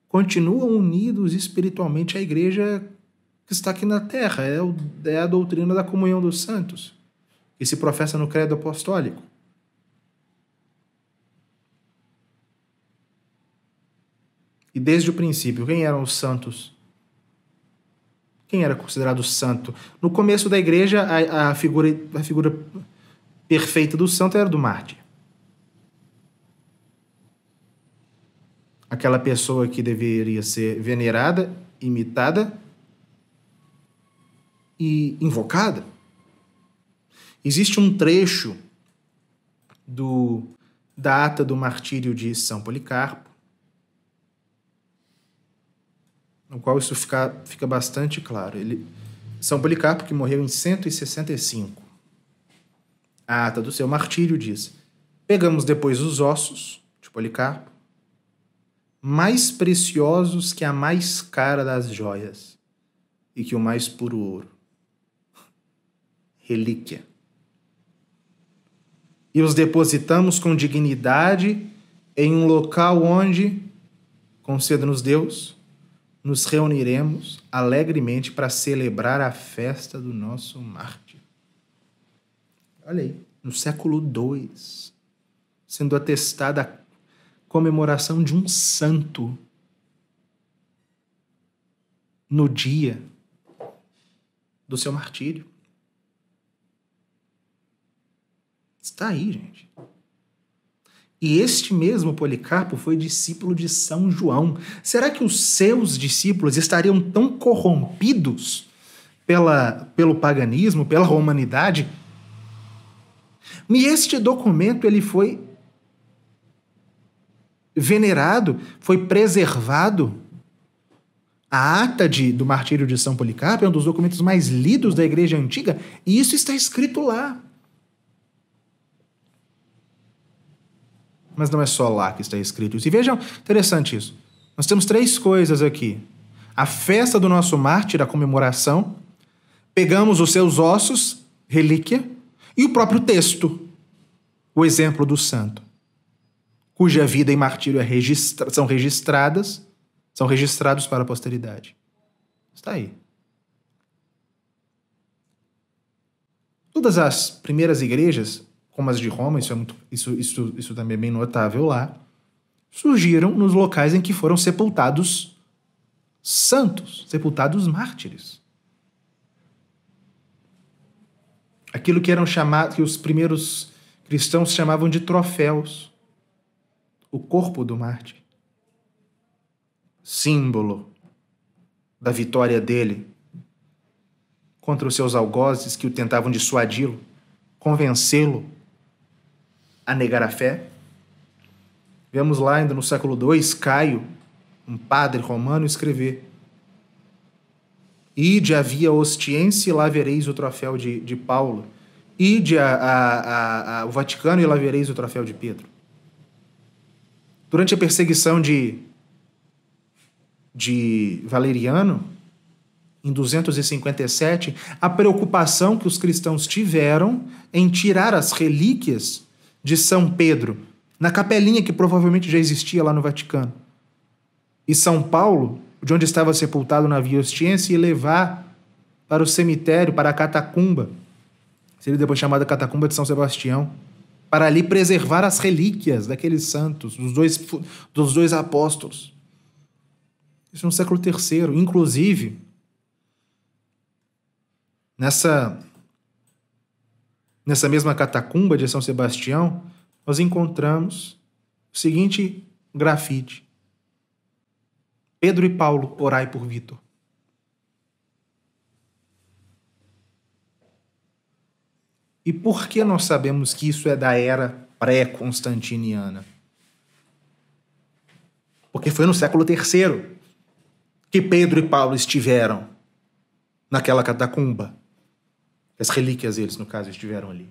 continuam unidos espiritualmente à igreja que está aqui na terra. É, é a doutrina da comunhão dos santos, que se professa no credo apostólico. E desde o princípio, quem eram os santos? Quem era considerado santo? No começo da igreja, a, a figura, a figura perfeita do santo era do mártir. Aquela pessoa que deveria ser venerada, imitada e invocada. Existe um trecho do, da ata do martírio de São Policarpo no qual isso fica, fica bastante claro. Ele, São Policarpo, que morreu em 165, a ata do seu martírio diz: Pegamos depois os ossos de Policarpo, mais preciosos que a mais cara das joias e que o mais puro ouro. Relíquia. E os depositamos com dignidade em um local onde, conceda-nos Deus, nos reuniremos alegremente para celebrar a festa do nosso mártir. Olha aí, no século II, sendo atestada a comemoração de um santo no dia do seu martírio. Está aí, gente. E este mesmo Policarpo foi discípulo de São João. Será que os seus discípulos estariam tão corrompidos pela, pelo paganismo, pela romanidade? E este documento ele foi venerado, foi preservado. A ata de, do martírio de São Policarpo é um dos documentos mais lidos da Igreja Antiga, e isso está escrito lá. Mas não é só lá que está escrito isso. E vejam, interessante isso. Nós temos três coisas aqui: a festa do nosso mártir, a comemoração, pegamos os seus ossos, relíquia, e o próprio texto, o exemplo do santo, cuja vida e martírio é registra são registradas, são registrados para a posteridade. Está aí. Todas as primeiras igrejas como as de Roma, isso, é muito, isso, isso, isso também é bem notável lá, surgiram nos locais em que foram sepultados santos, sepultados mártires. Aquilo que eram chamados, que os primeiros cristãos chamavam de troféus, o corpo do mártir, símbolo da vitória dele contra os seus algozes que o tentavam dissuadi-lo, convencê-lo a negar a fé. Vemos lá ainda no século II Caio, um padre romano, escrever: Ide a via ostiense e lá vereis o troféu de, de Paulo. Ide a, a, a, o Vaticano e lá vereis o troféu de Pedro. Durante a perseguição de, de Valeriano, em 257, a preocupação que os cristãos tiveram em tirar as relíquias de São Pedro, na capelinha que provavelmente já existia lá no Vaticano. E São Paulo, de onde estava sepultado o navio Ostiense, e levar para o cemitério, para a catacumba, seria depois chamada Catacumba de São Sebastião, para ali preservar as relíquias daqueles santos, dos dois, dos dois apóstolos. Isso no século III. Inclusive, nessa Nessa mesma catacumba de São Sebastião, nós encontramos o seguinte grafite: Pedro e Paulo, orai por Vitor. E por que nós sabemos que isso é da era pré-constantiniana? Porque foi no século III que Pedro e Paulo estiveram naquela catacumba as relíquias eles no caso, estiveram ali.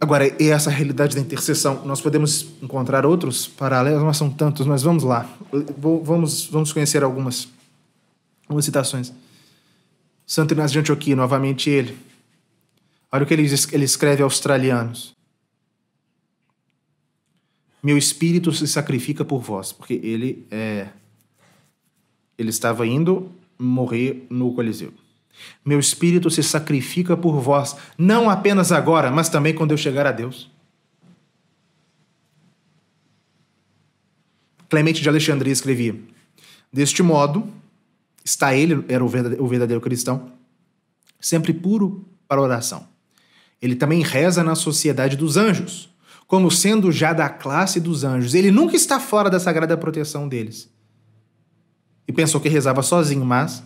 Agora, e essa realidade da intercessão, nós podemos encontrar outros paralelos, mas são tantos, mas vamos lá. Vou, vamos, vamos conhecer algumas, algumas citações. Santo Inácio de Antioquia, novamente ele. Olha o que ele, ele escreve aos australianos meu espírito se sacrifica por vós, porque ele é ele estava indo morrer no Coliseu. Meu espírito se sacrifica por vós, não apenas agora, mas também quando eu chegar a Deus. Clemente de Alexandria escrevia: Deste modo, está ele, era o verdadeiro cristão, sempre puro para oração. Ele também reza na sociedade dos anjos como sendo já da classe dos anjos. Ele nunca está fora da sagrada proteção deles. E pensou que rezava sozinho, mas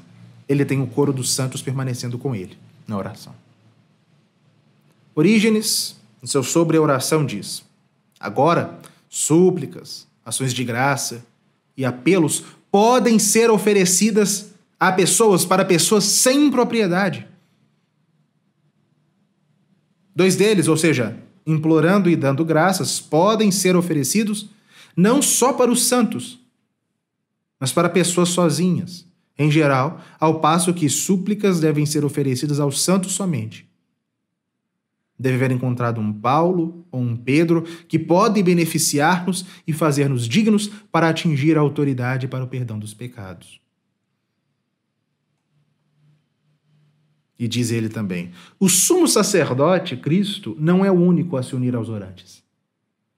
ele tem o coro dos santos permanecendo com ele na oração. Orígenes, em seu Sobre a Oração, diz: Agora, súplicas, ações de graça e apelos podem ser oferecidas a pessoas para pessoas sem propriedade. Dois deles, ou seja, implorando e dando graças, podem ser oferecidos não só para os santos, mas para pessoas sozinhas, em geral, ao passo que súplicas devem ser oferecidas aos santos somente. Deve haver encontrado um Paulo ou um Pedro que pode beneficiar-nos e fazer-nos dignos para atingir a autoridade para o perdão dos pecados. E diz ele também: o sumo sacerdote, Cristo, não é o único a se unir aos orantes,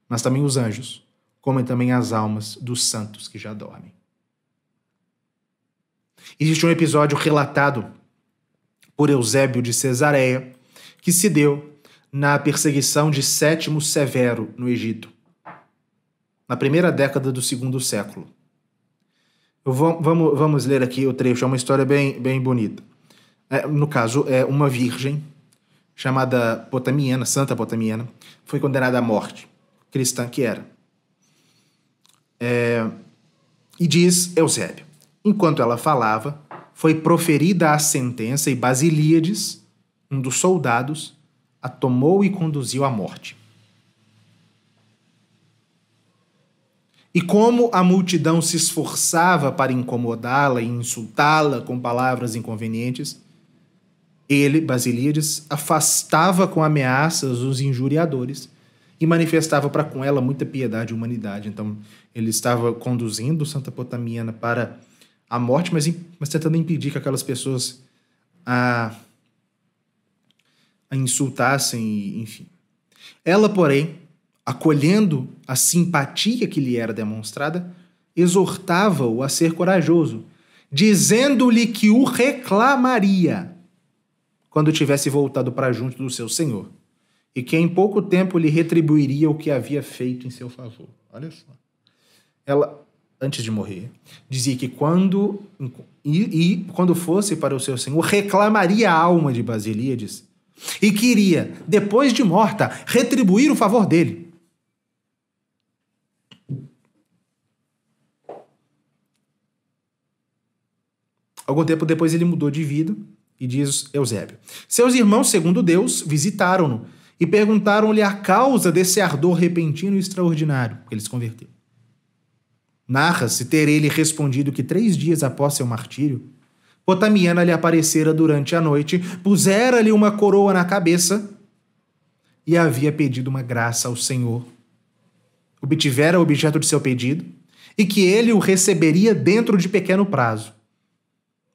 mas também os anjos, como também as almas dos santos que já dormem. Existe um episódio relatado por Eusébio de Cesareia que se deu na perseguição de Sétimo Severo no Egito, na primeira década do segundo século. Vou, vamos, vamos ler aqui o trecho, é uma história bem, bem bonita. É, no caso, é uma virgem chamada Potamiana, Santa Potamiana, foi condenada à morte, cristã que era. É, e diz Eusébio: enquanto ela falava, foi proferida a sentença e Basilíades, um dos soldados, a tomou e conduziu à morte. E como a multidão se esforçava para incomodá-la e insultá-la com palavras inconvenientes, ele, Basílides, afastava com ameaças os injuriadores e manifestava para com ela muita piedade e humanidade. Então, ele estava conduzindo Santa Potamiana para a morte, mas, mas tentando impedir que aquelas pessoas a, a insultassem, enfim. Ela, porém, acolhendo a simpatia que lhe era demonstrada, exortava-o a ser corajoso, dizendo-lhe que o reclamaria quando tivesse voltado para junto do seu senhor, e que em pouco tempo lhe retribuiria o que havia feito em seu favor. Olha só. Ela, antes de morrer, dizia que quando e, e quando fosse para o seu senhor, reclamaria a alma de Basilíades e queria, depois de morta, retribuir o favor dele. Algum tempo depois ele mudou de vida e diz Eusébio: Seus irmãos, segundo Deus, visitaram-no e perguntaram-lhe a causa desse ardor repentino e extraordinário que ele se converteu. Narra-se ter ele respondido que três dias após seu martírio, Potamiana lhe aparecera durante a noite, pusera-lhe uma coroa na cabeça e havia pedido uma graça ao Senhor. Obtivera o objeto de seu pedido e que ele o receberia dentro de pequeno prazo.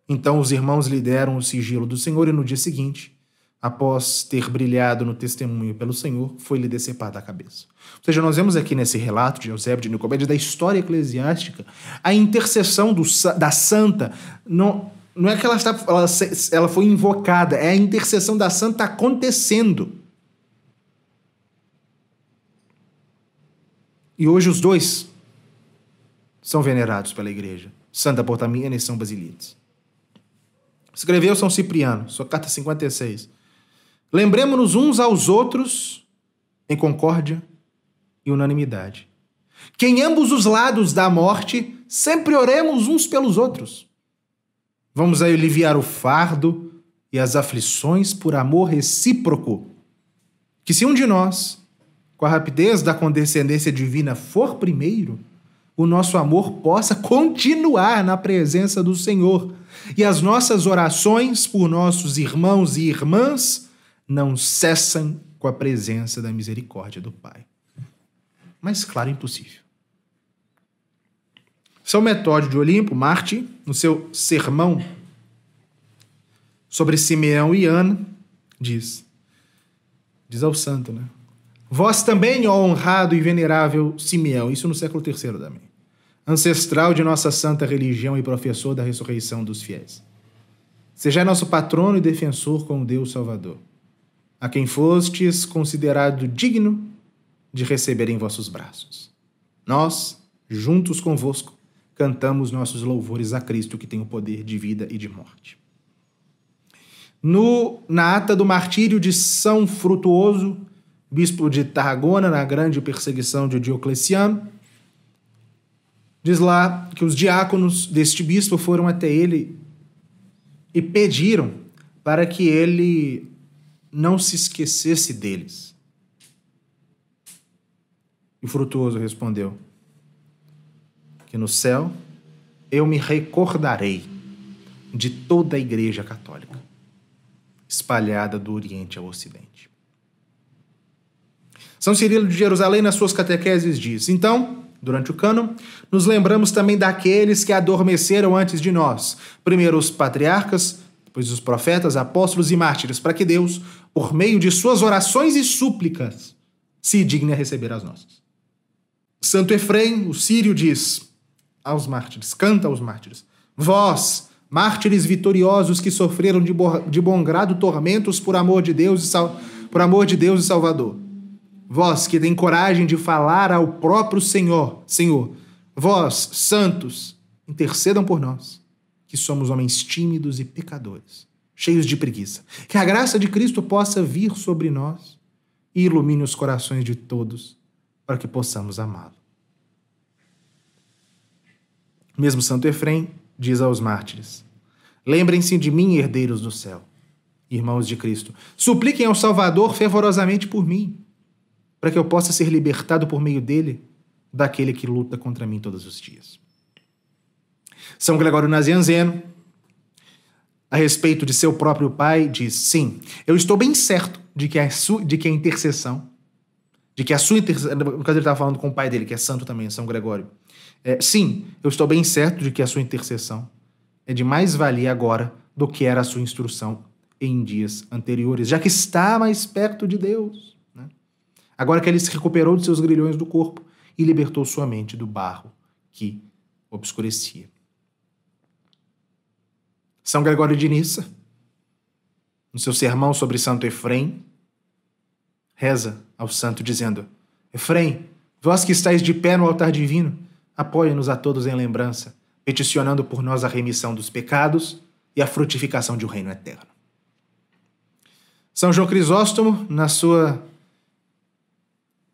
Então os irmãos lhe deram o sigilo do Senhor, e no dia seguinte, após ter brilhado no testemunho pelo Senhor, foi-lhe decepada a cabeça. Ou seja, nós vemos aqui nesse relato de Eusébio de Nicobédia, da história eclesiástica, a intercessão do, da santa, não, não é que ela, está, ela, ela foi invocada, é a intercessão da santa acontecendo. E hoje os dois são venerados pela igreja, Santa Portamina e São Basilides. Escreveu São Cipriano, sua carta 56. Lembremos-nos uns aos outros em concórdia e unanimidade. Que em ambos os lados da morte sempre oremos uns pelos outros. Vamos aí aliviar o fardo e as aflições por amor recíproco. Que se um de nós, com a rapidez da condescendência divina, for primeiro, o nosso amor possa continuar na presença do Senhor e as nossas orações por nossos irmãos e irmãs não cessam com a presença da misericórdia do Pai. Mas, claro, é impossível. São Metódio de Olimpo, Marte, no seu sermão sobre Simeão e Ana, diz, diz ao santo, né? Vós também, ó honrado e venerável Simeão, isso no século III também ancestral de nossa santa religião e professor da ressurreição dos fiéis. Seja nosso patrono e defensor como Deus Salvador, a quem fostes considerado digno de receber em vossos braços. Nós, juntos convosco, cantamos nossos louvores a Cristo que tem o poder de vida e de morte. No, na ata do martírio de São Frutuoso, bispo de Tarragona, na grande perseguição de Diocleciano, Diz lá que os diáconos deste bispo foram até ele e pediram para que ele não se esquecesse deles. E Frutuoso respondeu: Que no céu eu me recordarei de toda a Igreja Católica, espalhada do Oriente ao Ocidente. São Cirilo de Jerusalém, nas suas catequeses, diz: Então, Durante o cano, nos lembramos também daqueles que adormeceram antes de nós, primeiro os patriarcas, depois os profetas, apóstolos e mártires, para que Deus, por meio de suas orações e súplicas, se digne a receber as nossas. Santo Efrem, o sírio, diz aos mártires, canta aos mártires, vós, mártires vitoriosos que sofreram de, de bom grado tormentos por amor de Deus e por amor de Deus e Salvador vós que tem coragem de falar ao próprio Senhor, Senhor, vós, santos, intercedam por nós, que somos homens tímidos e pecadores, cheios de preguiça. Que a graça de Cristo possa vir sobre nós e ilumine os corações de todos, para que possamos amá-lo. Mesmo Santo Efrem diz aos mártires: Lembrem-se de mim, herdeiros do céu, irmãos de Cristo. Supliquem ao Salvador fervorosamente por mim para que eu possa ser libertado por meio dele daquele que luta contra mim todos os dias. São Gregório Nazianzeno, a respeito de seu próprio pai, diz: Sim, eu estou bem certo de que a, sua, de que a intercessão, de que a sua intercessão, no caso ele estava falando com o pai dele, que é santo também, São Gregório. É, sim, eu estou bem certo de que a sua intercessão é de mais valia agora do que era a sua instrução em dias anteriores, já que está mais perto de Deus agora que ele se recuperou de seus grilhões do corpo e libertou sua mente do barro que obscurecia. São Gregório de Nissa, no seu sermão sobre Santo Efrem, reza ao santo dizendo: Efrem, vós que estáis de pé no altar divino, apoia-nos a todos em lembrança, peticionando por nós a remissão dos pecados e a frutificação de um reino eterno. São João Crisóstomo, na sua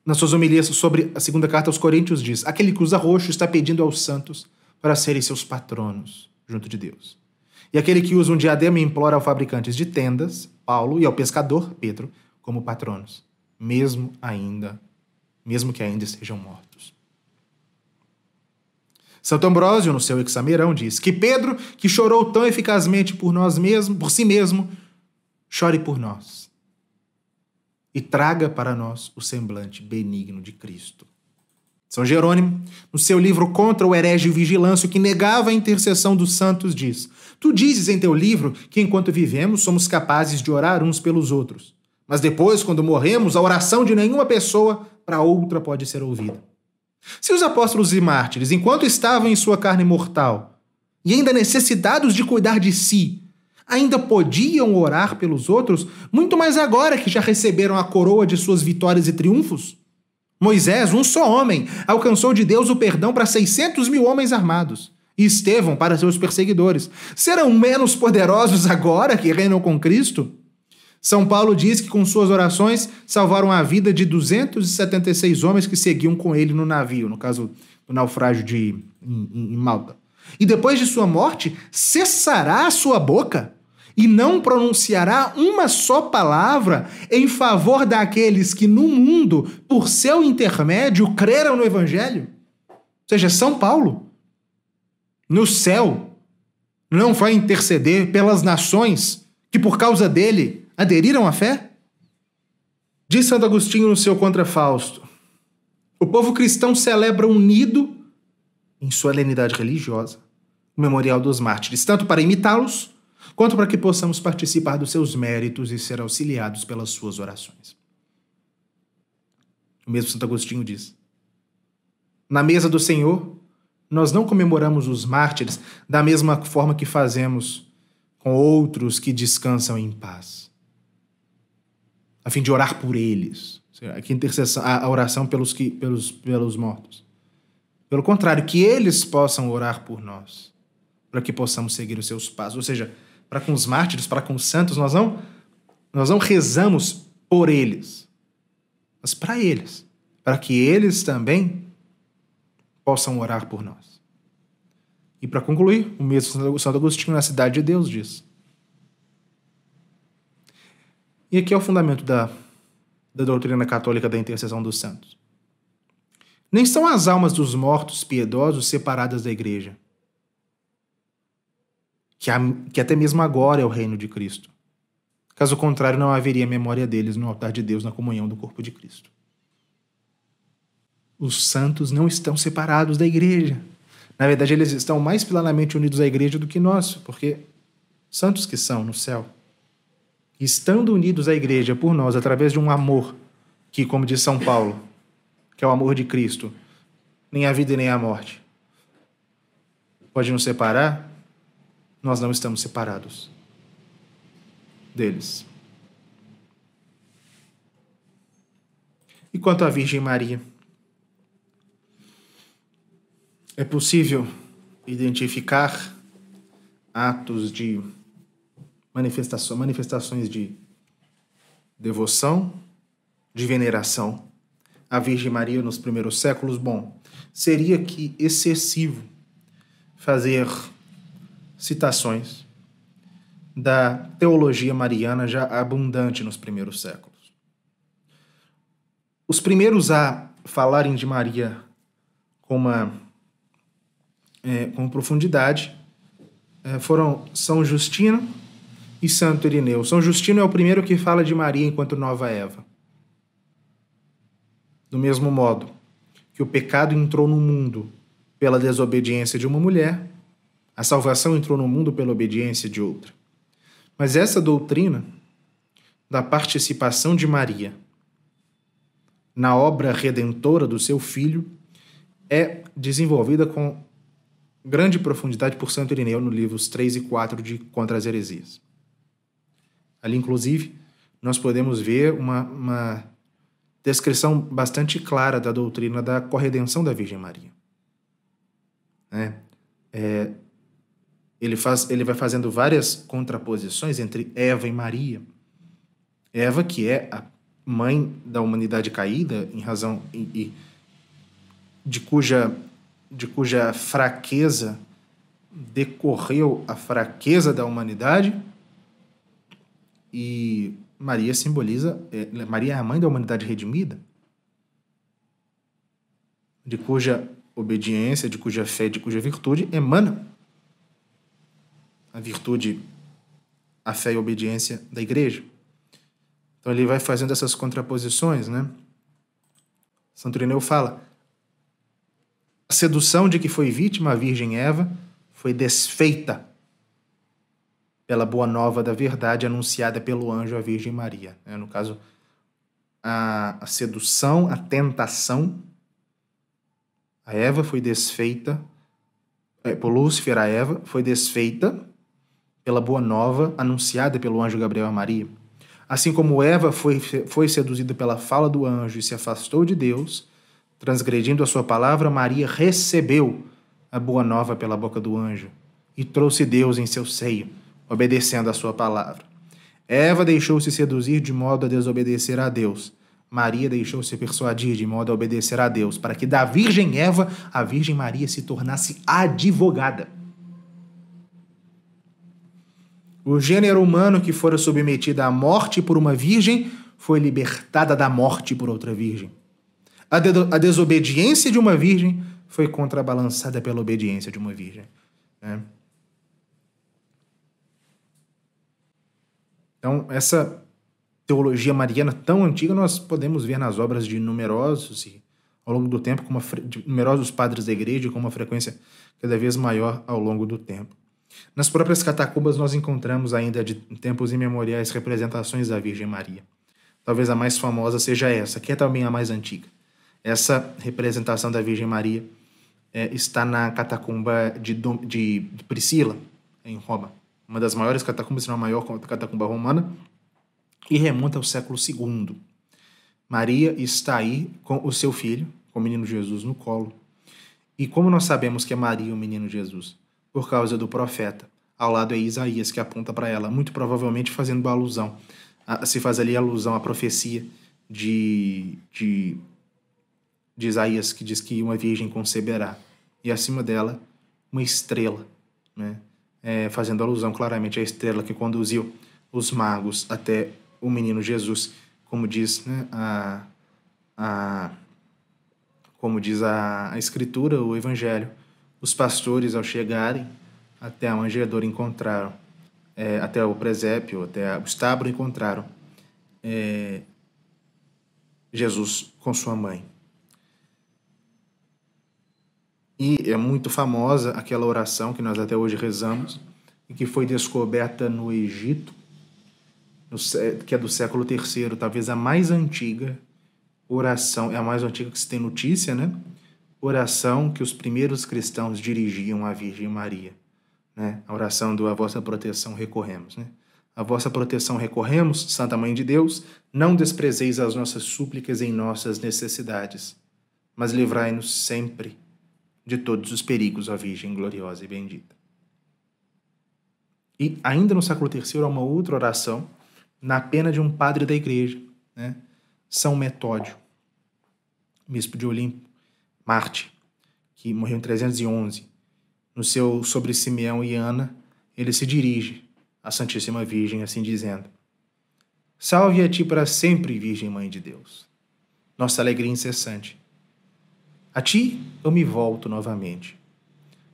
nas suas homilias sobre a segunda carta aos Coríntios, diz: Aquele que usa roxo está pedindo aos santos para serem seus patronos junto de Deus. E aquele que usa um diadema implora ao fabricantes de tendas, Paulo, e ao pescador, Pedro, como patronos, mesmo ainda, mesmo que ainda estejam mortos. Santo Ambrósio, no seu exameirão diz que Pedro, que chorou tão eficazmente por nós mesmo por si mesmo, chore por nós e traga para nós o semblante benigno de Cristo. São Jerônimo, no seu livro Contra o Herege Vigilância, que negava a intercessão dos santos, diz: Tu dizes em teu livro que enquanto vivemos somos capazes de orar uns pelos outros, mas depois, quando morremos, a oração de nenhuma pessoa para outra pode ser ouvida. Se os apóstolos e mártires, enquanto estavam em sua carne mortal, e ainda necessitados de cuidar de si, ainda podiam orar pelos outros, muito mais agora que já receberam a coroa de suas vitórias e triunfos? Moisés, um só homem, alcançou de Deus o perdão para 600 mil homens armados. E Estevão para seus perseguidores. Serão menos poderosos agora que reinam com Cristo? São Paulo diz que com suas orações salvaram a vida de 276 homens que seguiam com ele no navio, no caso do naufrágio de, em, em Malta. E depois de sua morte, cessará a sua boca e não pronunciará uma só palavra em favor daqueles que no mundo, por seu intermédio, creram no Evangelho? Ou seja, São Paulo, no céu, não vai interceder pelas nações que, por causa dele, aderiram à fé? Diz Santo Agostinho no seu Contra Fausto: o povo cristão celebra unido, em solenidade religiosa, o memorial dos mártires, tanto para imitá-los quanto para que possamos participar dos seus méritos e ser auxiliados pelas suas orações. O mesmo Santo Agostinho diz: Na mesa do Senhor, nós não comemoramos os mártires da mesma forma que fazemos com outros que descansam em paz, a fim de orar por eles. Que intercessão, a oração pelos, que, pelos, pelos mortos. Pelo contrário, que eles possam orar por nós, para que possamos seguir os seus passos. Ou seja, para com os mártires, para com os santos, nós não, nós não rezamos por eles, mas para eles, para que eles também possam orar por nós. E para concluir, o mesmo Santo Agostinho na Cidade de Deus diz. E aqui é o fundamento da, da doutrina católica da intercessão dos santos. Nem são as almas dos mortos piedosos separadas da igreja que, a, que até mesmo agora é o reino de Cristo. Caso contrário, não haveria memória deles no altar de Deus na comunhão do corpo de Cristo. Os santos não estão separados da igreja. Na verdade, eles estão mais plenamente unidos à igreja do que nós, porque santos que são no céu, estando unidos à igreja por nós através de um amor que, como diz São Paulo, que é o amor de Cristo, nem a vida e nem a morte pode nos separar, nós não estamos separados deles. E quanto à Virgem Maria? É possível identificar atos de manifestações de devoção, de veneração à Virgem Maria nos primeiros séculos? Bom, seria que excessivo fazer citações da teologia mariana já abundante nos primeiros séculos. Os primeiros a falarem de Maria com uma é, com profundidade é, foram São Justino e Santo Irineu. São Justino é o primeiro que fala de Maria enquanto nova Eva. Do mesmo modo que o pecado entrou no mundo pela desobediência de uma mulher, a salvação entrou no mundo pela obediência de outra. Mas essa doutrina da participação de Maria na obra redentora do seu filho é desenvolvida com grande profundidade por Santo Irineu no livros 3 e 4 de Contra as Heresias. Ali, inclusive, nós podemos ver uma, uma descrição bastante clara da doutrina da corredenção da Virgem Maria. Né? É, ele, faz, ele vai fazendo várias contraposições entre Eva e Maria. Eva, que é a mãe da humanidade caída, em razão e, e de, cuja, de cuja fraqueza decorreu a fraqueza da humanidade, e Maria simboliza, é, Maria é a mãe da humanidade redimida, de cuja obediência, de cuja fé, de cuja virtude emana a virtude, a fé e a obediência da igreja. Então ele vai fazendo essas contraposições, né? Santo Irineu fala: a sedução de que foi vítima a Virgem Eva foi desfeita pela boa nova da verdade anunciada pelo anjo à Virgem Maria. É, no caso, a, a sedução, a tentação a Eva foi desfeita, é, por Lúcifer, a Eva foi desfeita pela boa nova anunciada pelo anjo Gabriel a Maria. Assim como Eva foi, foi seduzida pela fala do anjo e se afastou de Deus, transgredindo a sua palavra, Maria recebeu a boa nova pela boca do anjo e trouxe Deus em seu seio, obedecendo a sua palavra. Eva deixou-se seduzir de modo a desobedecer a Deus. Maria deixou-se persuadir de modo a obedecer a Deus, para que da Virgem Eva a Virgem Maria se tornasse advogada. O gênero humano que fora submetido à morte por uma virgem foi libertada da morte por outra virgem. A, de a desobediência de uma virgem foi contrabalançada pela obediência de uma virgem. Né? Então, essa teologia mariana tão antiga nós podemos ver nas obras de numerosos e ao longo do tempo, com uma, de numerosos padres da igreja, com uma frequência cada vez maior ao longo do tempo. Nas próprias catacumbas nós encontramos ainda de tempos imemoriais representações da Virgem Maria. Talvez a mais famosa seja essa, que é também a mais antiga. Essa representação da Virgem Maria é, está na catacumba de, Dom, de Priscila, em Roma. Uma das maiores catacumbas, se não a maior catacumba romana, e remonta ao século II. Maria está aí com o seu filho, com o menino Jesus no colo. E como nós sabemos que é Maria o menino Jesus? por causa do profeta. Ao lado é Isaías, que aponta para ela, muito provavelmente fazendo alusão. A, se faz ali alusão à profecia de, de, de Isaías, que diz que uma virgem conceberá. E acima dela, uma estrela, né? É, fazendo alusão claramente à estrela que conduziu os magos até o menino Jesus, como diz né, a, a, como diz a, a Escritura, o Evangelho, os pastores, ao chegarem até a manjedoura, encontraram, é, até o presépio, até o estábulo, encontraram é, Jesus com sua mãe. E é muito famosa aquela oração que nós até hoje rezamos e que foi descoberta no Egito, que é do século III, talvez a mais antiga oração, é a mais antiga que se tem notícia, né? oração que os primeiros cristãos dirigiam à Virgem Maria. Né? A oração do A vossa proteção recorremos. Né? A vossa proteção recorremos, Santa Mãe de Deus, não desprezeis as nossas súplicas em nossas necessidades, mas livrai-nos sempre de todos os perigos, ó Virgem gloriosa e bendita. E ainda no século III há uma outra oração na pena de um padre da igreja, né? São Metódio, bispo de Olimpo, Marte, que morreu em 311. No seu Sobre Simeão e Ana, ele se dirige à Santíssima Virgem, assim dizendo: Salve a ti para sempre, Virgem Mãe de Deus, nossa alegria é incessante. A ti eu me volto novamente.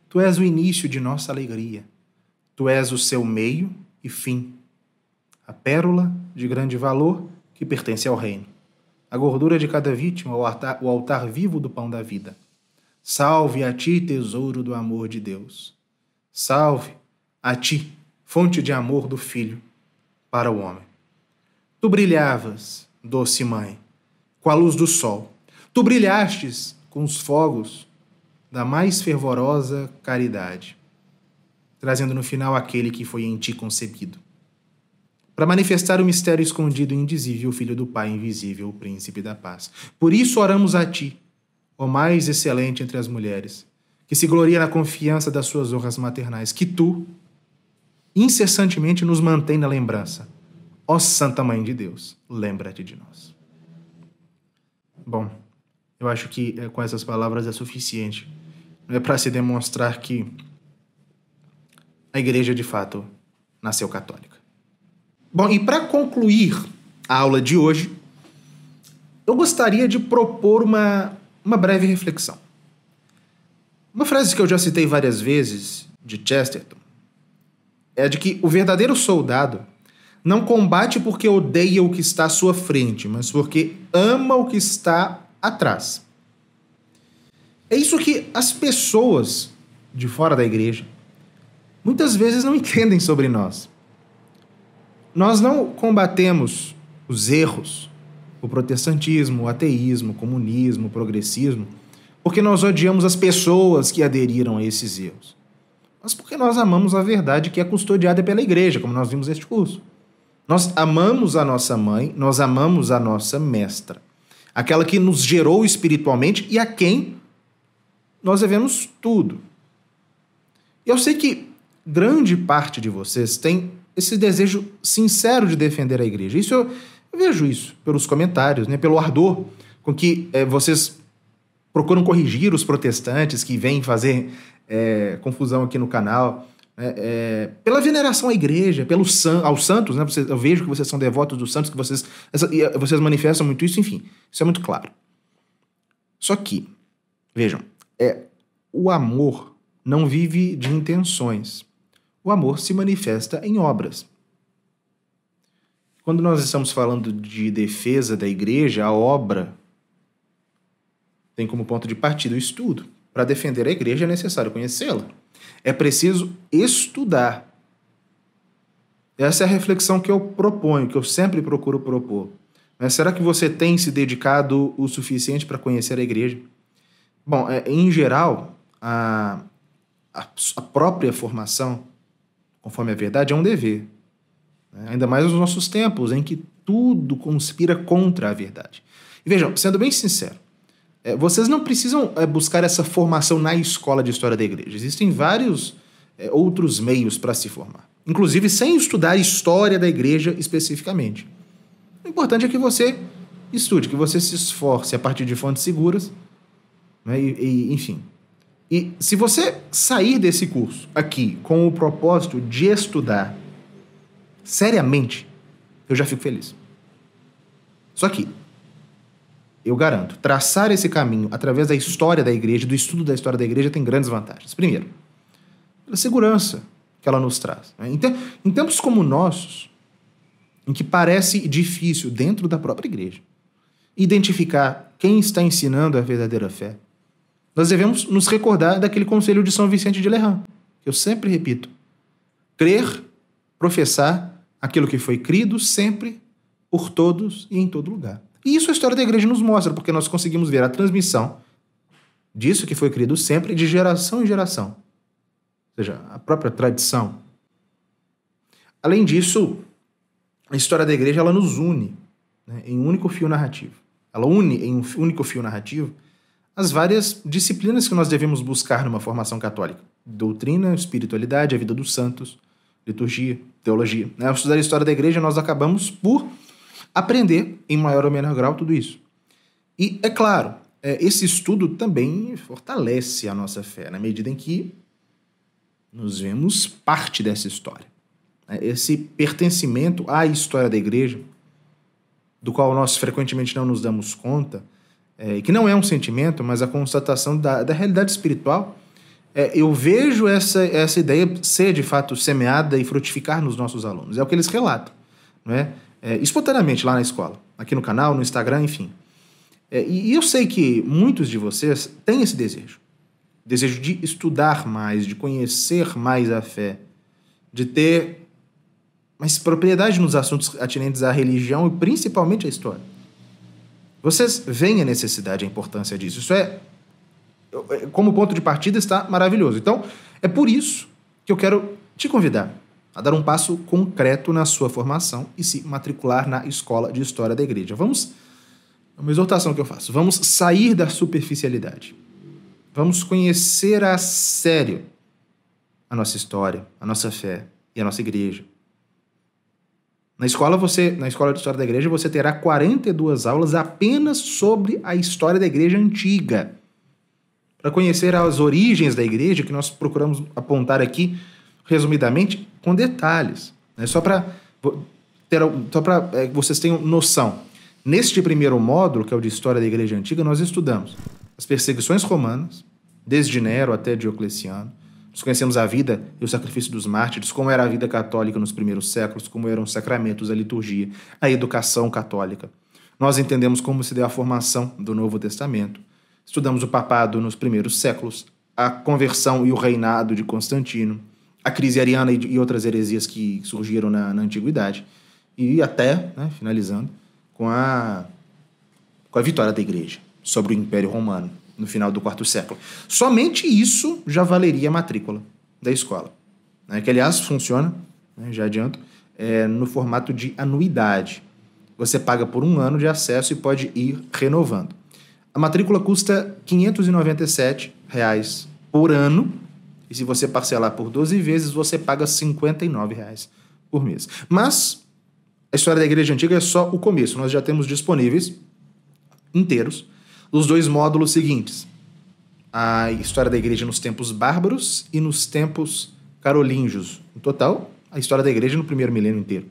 Tu és o início de nossa alegria. Tu és o seu meio e fim. A pérola de grande valor que pertence ao reino a gordura de cada vítima, o altar, o altar vivo do pão da vida. Salve a ti, tesouro do amor de Deus. Salve a ti, fonte de amor do Filho para o homem. Tu brilhavas, doce mãe, com a luz do sol. Tu brilhastes com os fogos da mais fervorosa caridade, trazendo no final aquele que foi em ti concebido para manifestar o mistério escondido e indizível, Filho do Pai invisível, o Príncipe da Paz. Por isso oramos a Ti, ó mais excelente entre as mulheres, que se gloria na confiança das Suas honras maternais, que Tu incessantemente nos mantém na lembrança. Ó Santa Mãe de Deus, lembra-te de nós. Bom, eu acho que eh, com essas palavras é suficiente. É para se demonstrar que a Igreja de fato nasceu católica. Bom, e para concluir a aula de hoje, eu gostaria de propor uma, uma breve reflexão. Uma frase que eu já citei várias vezes de Chesterton é de que o verdadeiro soldado não combate porque odeia o que está à sua frente, mas porque ama o que está atrás. É isso que as pessoas de fora da igreja muitas vezes não entendem sobre nós. Nós não combatemos os erros, o protestantismo, o ateísmo, o comunismo, o progressismo, porque nós odiamos as pessoas que aderiram a esses erros, mas porque nós amamos a verdade que é custodiada pela igreja, como nós vimos neste curso. Nós amamos a nossa mãe, nós amamos a nossa mestra, aquela que nos gerou espiritualmente e a quem nós devemos tudo. Eu sei que grande parte de vocês tem esse desejo sincero de defender a igreja. Isso eu, vejo isso pelos comentários, né, pelo ardor com que é, vocês procuram corrigir os protestantes que vêm fazer é, confusão aqui no canal. É, pela veneração à igreja, pelo san, aos santos, né? Vocês, eu vejo que vocês são devotos dos santos, que vocês, essa, vocês manifestam muito isso, enfim, isso é muito claro. Só que, vejam, é, o amor não vive de intenções o amor se manifesta em obras. Quando nós estamos falando de defesa da igreja, a obra tem como ponto de partida o estudo. Para defender a igreja é necessário conhecê-la. É preciso estudar. Essa é a reflexão que eu proponho, que eu sempre procuro propor. Mas será que você tem se dedicado o suficiente para conhecer a igreja? Bom, é, em geral, a, a, a própria formação conforme a verdade, é um dever. Né? Ainda mais nos nossos tempos, em que tudo conspira contra a verdade. E vejam, sendo bem sincero, é, vocês não precisam é, buscar essa formação na escola de história da igreja. Existem vários é, outros meios para se formar, inclusive sem estudar a história da igreja especificamente. O importante é que você estude, que você se esforce a partir de fontes seguras, né? e, e enfim, e se você sair desse curso aqui com o propósito de estudar seriamente, eu já fico feliz. Só que, eu garanto, traçar esse caminho através da história da igreja, do estudo da história da igreja, tem grandes vantagens. Primeiro, pela segurança que ela nos traz. Né? Em tempos como nossos, em que parece difícil, dentro da própria igreja, identificar quem está ensinando a verdadeira fé, nós devemos nos recordar daquele conselho de São Vicente de Lerran, que eu sempre repito: crer, professar aquilo que foi crido sempre, por todos e em todo lugar. E isso a história da igreja nos mostra, porque nós conseguimos ver a transmissão disso que foi crido sempre, de geração em geração. Ou seja, a própria tradição. Além disso, a história da igreja ela nos une né, em um único fio narrativo. Ela une em um único fio narrativo as várias disciplinas que nós devemos buscar numa formação católica: doutrina, espiritualidade, a vida dos santos, liturgia, teologia. Né? Ao estudar a história da igreja, nós acabamos por aprender, em maior ou menor grau, tudo isso. E, é claro, é, esse estudo também fortalece a nossa fé, na medida em que nos vemos parte dessa história. Né? Esse pertencimento à história da igreja, do qual nós frequentemente não nos damos conta, é, que não é um sentimento, mas a constatação da, da realidade espiritual, é, eu vejo essa, essa ideia ser de fato semeada e frutificar nos nossos alunos. É o que eles relatam, não é? é espontaneamente lá na escola, aqui no canal, no Instagram, enfim. É, e eu sei que muitos de vocês têm esse desejo. Desejo de estudar mais, de conhecer mais a fé, de ter mais propriedade nos assuntos atinentes à religião e principalmente à história. Vocês veem a necessidade e a importância disso. Isso é, é, como ponto de partida, está maravilhoso. Então, é por isso que eu quero te convidar a dar um passo concreto na sua formação e se matricular na Escola de História da Igreja. Vamos. É uma exortação que eu faço. Vamos sair da superficialidade. Vamos conhecer a sério a nossa história, a nossa fé e a nossa igreja. Na escola você, na escola de história da igreja, você terá 42 aulas apenas sobre a história da igreja antiga. Para conhecer as origens da igreja, que nós procuramos apontar aqui resumidamente com detalhes, né? só para ter só para é, vocês tenham noção. Neste primeiro módulo, que é o de história da igreja antiga, nós estudamos as perseguições romanas, desde Nero até Diocleciano, nós conhecemos a vida e o sacrifício dos mártires, como era a vida católica nos primeiros séculos, como eram os sacramentos, a liturgia, a educação católica. Nós entendemos como se deu a formação do Novo Testamento. Estudamos o papado nos primeiros séculos, a conversão e o reinado de Constantino, a crise ariana e outras heresias que surgiram na, na antiguidade, e até, né, finalizando, com a, com a vitória da Igreja sobre o Império Romano no final do quarto século. Somente isso já valeria a matrícula da escola, né? que aliás funciona, né? já adianto, é, no formato de anuidade. Você paga por um ano de acesso e pode ir renovando. A matrícula custa R$ 597 reais por ano e se você parcelar por 12 vezes, você paga R$ 59 reais por mês. Mas a história da Igreja Antiga é só o começo. Nós já temos disponíveis inteiros dos dois módulos seguintes: a história da igreja nos tempos bárbaros e nos tempos carolíngios. No total, a história da igreja no primeiro milênio inteiro.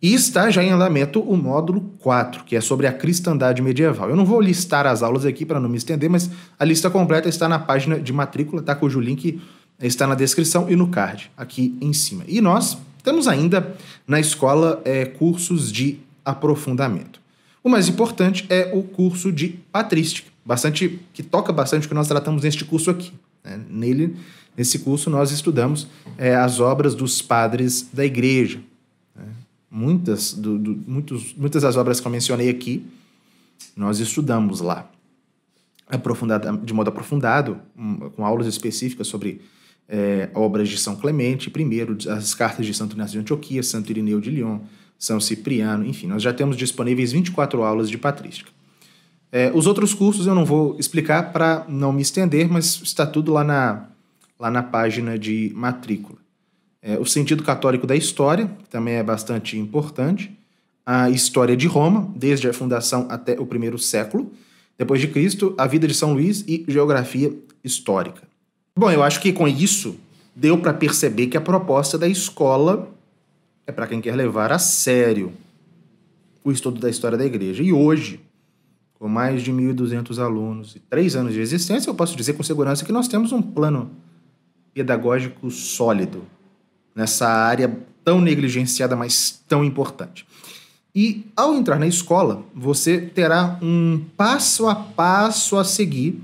E está já em andamento o módulo 4, que é sobre a cristandade medieval. Eu não vou listar as aulas aqui para não me estender, mas a lista completa está na página de matrícula, tá? cujo link está na descrição e no card, aqui em cima. E nós temos ainda na escola é, cursos de aprofundamento. O mais importante é o curso de patrística, bastante que toca bastante o que nós tratamos neste curso aqui. Né? Nele, nesse curso, nós estudamos é, as obras dos padres da igreja. Né? Muitas, do, do, muitos, muitas das obras que eu mencionei aqui, nós estudamos lá de modo aprofundado, com aulas específicas sobre é, obras de São Clemente primeiro as cartas de Santo Inácio de Antioquia, Santo Irineu de Lyon, são Cipriano, enfim, nós já temos disponíveis 24 aulas de patrística. É, os outros cursos eu não vou explicar para não me estender, mas está tudo lá na, lá na página de matrícula. É, o sentido católico da história, que também é bastante importante. A história de Roma, desde a fundação até o primeiro século. Depois de Cristo, a vida de São Luís e geografia histórica. Bom, eu acho que com isso deu para perceber que a proposta da escola é para quem quer levar a sério o estudo da história da igreja. E hoje, com mais de 1.200 alunos e três anos de existência, eu posso dizer com segurança que nós temos um plano pedagógico sólido nessa área tão negligenciada, mas tão importante. E ao entrar na escola, você terá um passo a passo a seguir,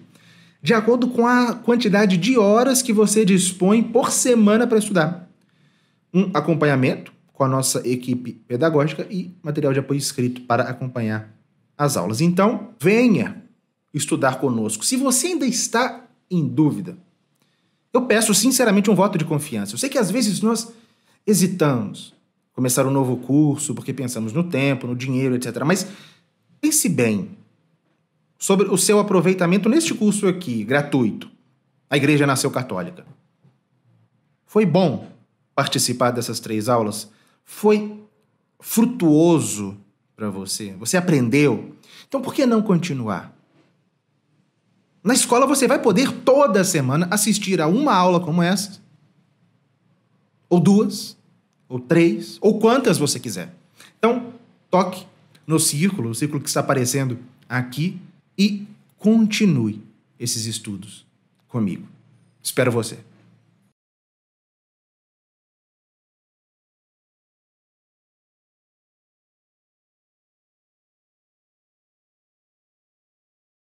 de acordo com a quantidade de horas que você dispõe por semana para estudar. Um acompanhamento com a nossa equipe pedagógica e material de apoio escrito para acompanhar as aulas. Então, venha estudar conosco. Se você ainda está em dúvida, eu peço sinceramente um voto de confiança. Eu sei que às vezes nós hesitamos começar um novo curso porque pensamos no tempo, no dinheiro, etc. Mas pense bem sobre o seu aproveitamento neste curso aqui, gratuito. A igreja nasceu católica. Foi bom participar dessas três aulas foi frutuoso para você? Você aprendeu? Então por que não continuar? Na escola você vai poder toda semana assistir a uma aula como essa, ou duas, ou três, ou quantas você quiser. Então, toque no círculo, o círculo que está aparecendo aqui, e continue esses estudos comigo. Espero você.